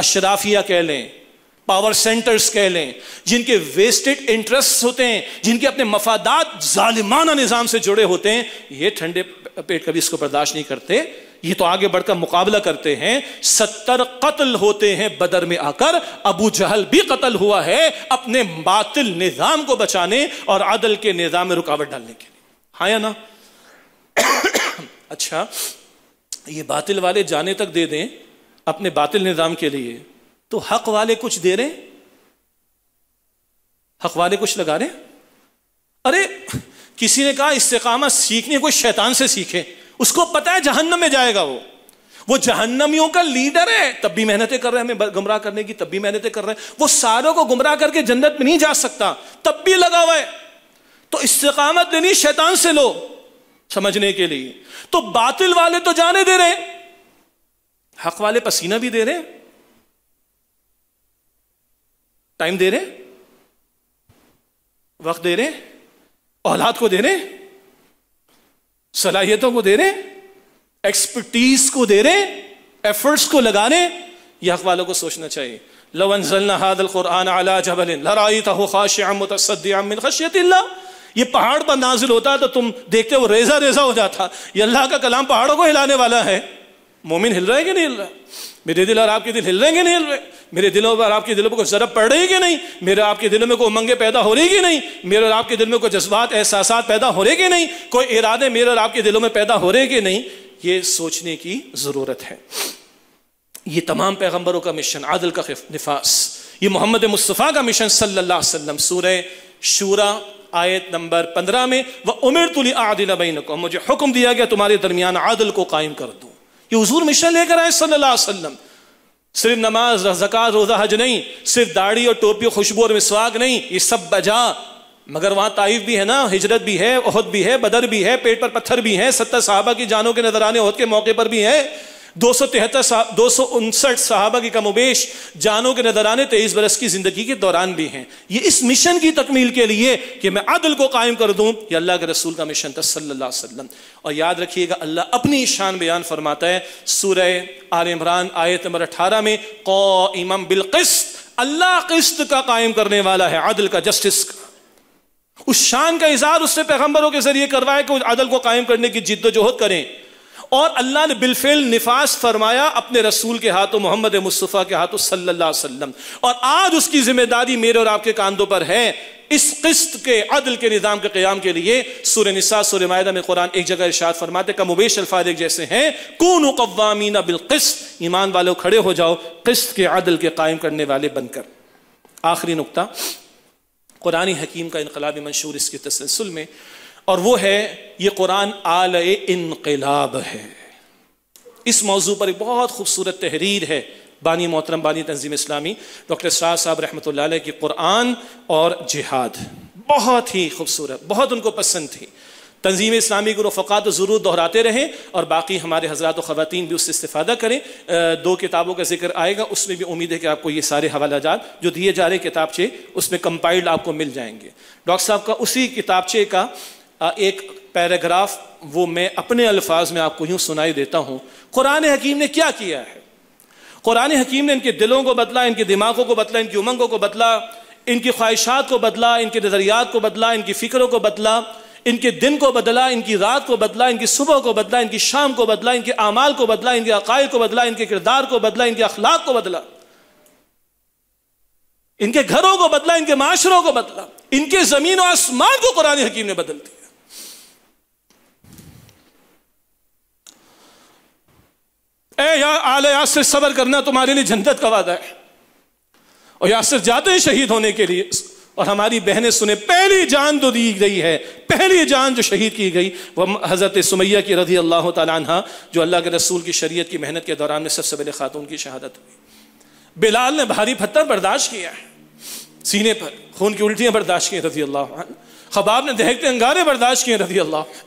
अशराफिया कह लें पावर सेंटर्स कह लें जिनके वेस्टेड इंटरेस्ट होते हैं जिनके अपने मफादात जालिमाना निज़ाम से जुड़े होते हैं ये ठंडे पेट कभी इसको बर्दाश्त नहीं करते ये तो आगे बढ़कर मुकाबला करते हैं सत्तर कत्ल होते हैं बदर में आकर अबू जहल भी कत्ल हुआ है अपने बातिल निज़ाम को बचाने और आदल के निज़ाम में रुकावट डालने के लिए हाँ या ना अच्छा ये बातिल वाले जाने तक दे दें अपने बातिल निज़ाम के लिए तो हक वाले कुछ दे रहे हक वाले कुछ लगा रहे अरे किसी ने कहा इस्तेकामत सीखनी कोई शैतान से सीखे उसको पता है जहन्नम में जाएगा वो वो जहन्नमियों का लीडर है तब भी मेहनतें कर रहे हैं हमें गुमराह करने की तब भी मेहनतें कर रहे हैं वो सारों को गुमराह करके जन्नत में नहीं जा सकता तब भी लगा हुआ है तो इस्तेकामत लेनी शैतान से लो समझने के लिए तो बातिल वाले तो जाने दे रहे हैं हक वाले पसीना भी दे रहे हैं टाइम दे रहे हैं वक्त दे रहे हैं औलाद को दे रहे हैं सलाहियतों को दे रहे हैं एक्सपर्टीज को दे रहे हैं एफर्ट्स को लगा रहे हैं यह हक वालों को सोचना चाहिए लवन हादल कुरान आला जबल लड़ाई था खाशियामतसदियामिन ये पहाड़ पर नाजिल होता तो तुम देखते हो रेजा रेजा हो जाता ये अल्लाह का कलाम पहाड़ों को हिलाने वाला है मोमिन हिल रहा है कि नहीं हिल रहा मेरे दिल और आपके दिल हिल रहे नहीं हिल रहे मेरे दिलों पर आपके दिलों कोई जरब पड़ रही कि नहीं मेरे आपके दिल में कोई उमंगें पैदा हो रही कि नहीं मेरे और आपके दिल में कोई जज्बात एहसास पैदा हो रहे कि नहीं कोई इरादे मेरे और आपके दिलों में पैदा हो रहे कि नहीं ये सोचने की ज़रूरत है ये तमाम पैगम्बरों का मिशन आदल का निफास ये मोहम्मद मुस्तफ़ा का मिशन सल्ला वसम सूर शूरा आयत नंबर पंद्रह में वह उमिर तुली आदिल बैन को मुझे हुक्म दिया गया तुम्हारे दरमियान आदल को कायम कर दो ये हजूर मिशन लेकर आए सल्ला सिर्फ नमाज जक़ात रोज़ा हज नहीं सिर्फ दाढ़ी और टोपी खुशबू और मिसवाक नहीं ये सब बजा मगर वहाँ ताइफ भी है ना हिजरत भी है ओहद भी है बदर भी है पेट पर पत्थर भी है सत्तर साहबा की जानों के आने ओहद के मौके पर भी हैं दो सौ तिहत्तर दो सौ उनसठ साहबा की कमोबेश जानों के नजराने तेईस तो बरस की जिंदगी के दौरान भी हैं ये इस मिशन की तकमील के लिए कि मैं आदल को कायम कर दूं ये अल्लाह के रसूल का मिशन था सल्लल्लाहु अलैहि वसल्लम और याद रखिएगा अल्लाह अपनी शान बयान फरमाता है सूर आल इमरान आयत नंबर अठारह में कौ इमाम बिलकस्त अल्लाह किस्त का कायम करने वाला है आदल का जस्टिस का उस शान का इजहार उससे पैगंबरों के जरिए करवाए कि अदल आदल को कायम करने की जिद्दोजहद करें और अल्लाह ने बिलफेल निफास फरमाया अपने रसूल के हाथों मोहम्मद मुस्तफ़ा के हाथों सल्लल्लाहु अलैहि वसल्लम और आज उसकी जिम्मेदारी मेरे और आपके कानों पर है इस किस्त के अदल के निज़ाम के क्याम के लिए सूर्य निसा सूर्य माहा में कुरान एक जगह इशाद फरमाते का मुबेश अल्फाज एक जैसे हैं कून कवामीना बिलकस्त ईमान वालों खड़े हो जाओ किस्त के अदल के कायम करने वाले बनकर आखिरी नुकता कुरानी हकीम का इनकलाबी मंशूर इसके तसलसल में और वो है ये कुरान आल इनकलाब है इस मौजू पर एक बहुत खूबसूरत तहरीर है बानी मोहतरम बानी तंजीम इस्लामी डॉक्टर शाह साहब रहमत की कुरान और जिहाद बहुत ही खूबसूरत बहुत उनको पसंद थी तंजीम इस्लामी गुरु रफ़ात तो ज़रूर दोहराते रहें और बाकी हमारे हजरात ख़वान भी उससे इस्तादा करें दो किताबों का जिक्र आएगा उसमें भी उम्मीद है कि आपको ये सारे हवाला जात जो दिए जा रहे किताबचे उसमें कंपाइल्ड आपको मिल जाएंगे डॉक्टर साहब का उसी किताबचे का एक पैराग्राफ वो मैं अपने अल्फाज में आपको यूं सुनाई देता हूँ कुरान हकीम ने क्या किया है कुरान हकीम ने इनके दिलों को बदला इनके दिमागों को बदला इनकी उमंगों को बदला इनकी ख्वाहिशात को बदला इनके नज़रियात को बदला इनकी फ़िक्रों को बदला इनके दिन को बदला इनकी रात को बदला इनकी सुबह को बदला इनकी शाम को बदला इनके अमाल को बदला इनके अकायद को बदला इनके किरदार को बदला इनके अखलाक को बदला इनके घरों को बदला इनके माशरों को बदला इनके ज़मीन और आसमान को कुरान हकीम ने बदल दिया ए या आल यासर सबर करना तुम्हारे लिए जन्नत का वादा है और यासर जाते हैं शहीद होने के लिए और हमारी बहनें सुने पहली जान तो दी गई है पहली जान जो शहीद की गई वह हज़रत सुमैया की रजी अल्लाह तहा जो अल्लाह के रसूल की शरीयत की मेहनत के दौरान में सबसे पहले खातून की शहादत हुई बिलाल ने भारी पत्थर बर्दाश्त किया है सीने पर खून की उल्टियां बर्दाश्त की रजी अल्लाह खबाब ने दहकते अंगारे बर्दाश्त किए रजी अल्लाह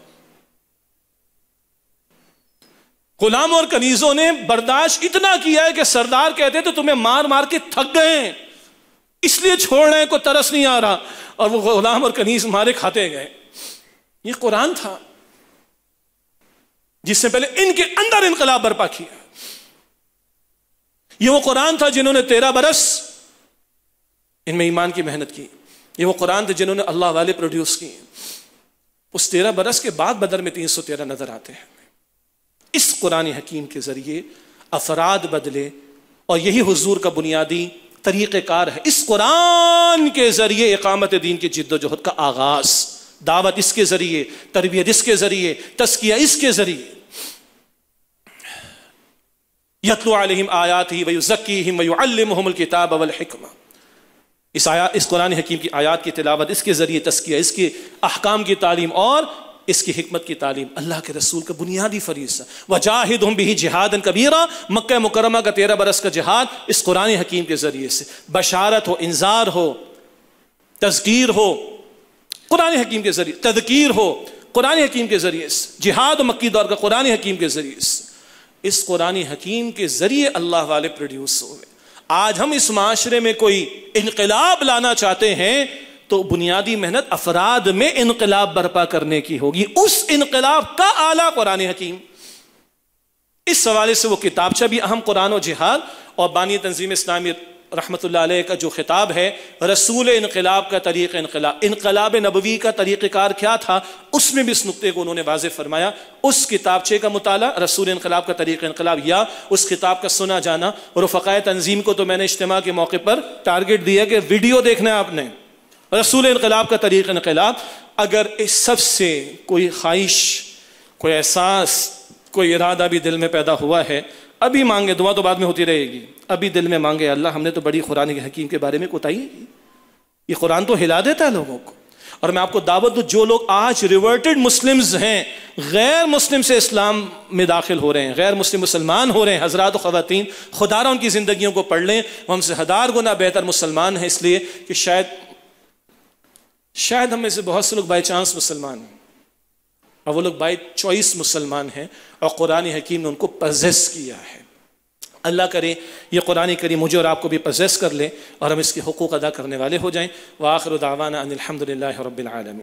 गुलाम और कनीजों ने बर्दाश्त इतना किया है कि सरदार कहते तो तुम्हें मार मार के थक गए इसलिए छोड़ हैं को तरस नहीं आ रहा और वो गुलाम और कनीज मारे खाते गए ये कुरान था जिससे पहले इनके अंदर इनकलाब बर्पा किया ये वो कुरान था जिन्होंने तेरह बरस इनमें ईमान की मेहनत की ये वो कुरान थे जिन्होंने अल्लाह वाले प्रोड्यूस किए उस तेरह बरस के बाद बदर में तीन सौ तेरह नजर आते हैं इस कुरान हकीम के ज़रिए अफराद बदले और यही हुजूर का बुनियादी तरीक़ार है इस कुरान के ज़रिए इकामत दीन की जद्दोजहद का आगाज़ दावत इसके ज़रिए तरबियत इसके ज़रिए तस्किया इसके ज़रिए यतलम आयात ही वयुज़क्की ही वयुल्लमल किताब अवलहकमा इस आया इस कुरान हकीम की आयात की तिलावत इसके ज़रिए तस्किया इसके अहकाम की तालीम और इसकी हमत की तालीम अल्लाह के रसूल का बुनियादी फरीज वह जाहिद हम भी जिहाद जिहादन कबीरा मक् मुकरमा का तेरह बरस का जिहाद इस कुरान हकीम के ज़रिए से बशारत हो इंजार हो तस्कीर हो कुरान हकीम के ज़रिए तदकीर हो कुरान हकीम के ज़रिए से जिहाद मक्की दौर का कुरान हकीम के ज़रिए से इस कुरान हकीम के ज़रिए अल्लाह वाले प्रोड्यूस हो गए आज हम इस माशरे में कोई इनकलाब लाना चाहते हैं तो बुनियादी मेहनत अफराद में इनकलाब बर्पा करने की होगी उस इनकलाब का आला कुरान हकीम इस सवाले से वो किताबचा भी अहम कुरान जिहाद और बानी तंजीम इस्लामी रहमत का जो खिताब है रसूल इनकलाब का तरीक़ इनकलाब इनकलाब नबवी का तरीक़ार क्या था उसमें भी इस नुक़े को उन्होंने वाज फरमाया उस किताबचे का मताल रसूल इनकलाब का तरीक़ इनकलाब या उस किताब का सुना जाना और फ़काय तंजीम को तो मैंने इज्तम के मौके पर टारगेट दिया कि वीडियो देखना है आपने रसूल इनकलाब का तरीक़ इनकलाब अगर इस सब से कोई ख्वाहिश कोई एहसास कोई इरादा भी दिल में पैदा हुआ है अभी मांगे दुआ तो बाद में होती रहेगी अभी दिल में मांगे अल्लाह हमने तो बड़ी कुरान हकीम के बारे में कोताही ये कुरान तो हिला देता है लोगों को और मैं आपको दावत दूँ जो लोग आज रिवर्टेड मुस्लिम्स हैं गैर मुस्लिम से इस्लाम में दाखिल हो रहे हैं गैर मुस्लिम मुसलमान हो रहे हैं हजरात खुवान खुदारा उनकी ज़िंदगी को पढ़ लें वो हमसे हज़ार गुना बेहतर मुसलमान हैं इसलिए कि शायद शायद हम में से बहुत से लोग बाई चांस मुसलमान हैं और वो लोग बाई चॉइस मुसलमान हैं और कुरान हकीम ने उनको पजेस किया है अल्लाह करे ये कुरान करी मुझे और आपको भी पजेस कर ले और हम इसके हकूक़ अदा करने वाले हो जाएँ व आखिर दावाना अनिलहमदिल्ला रबालमी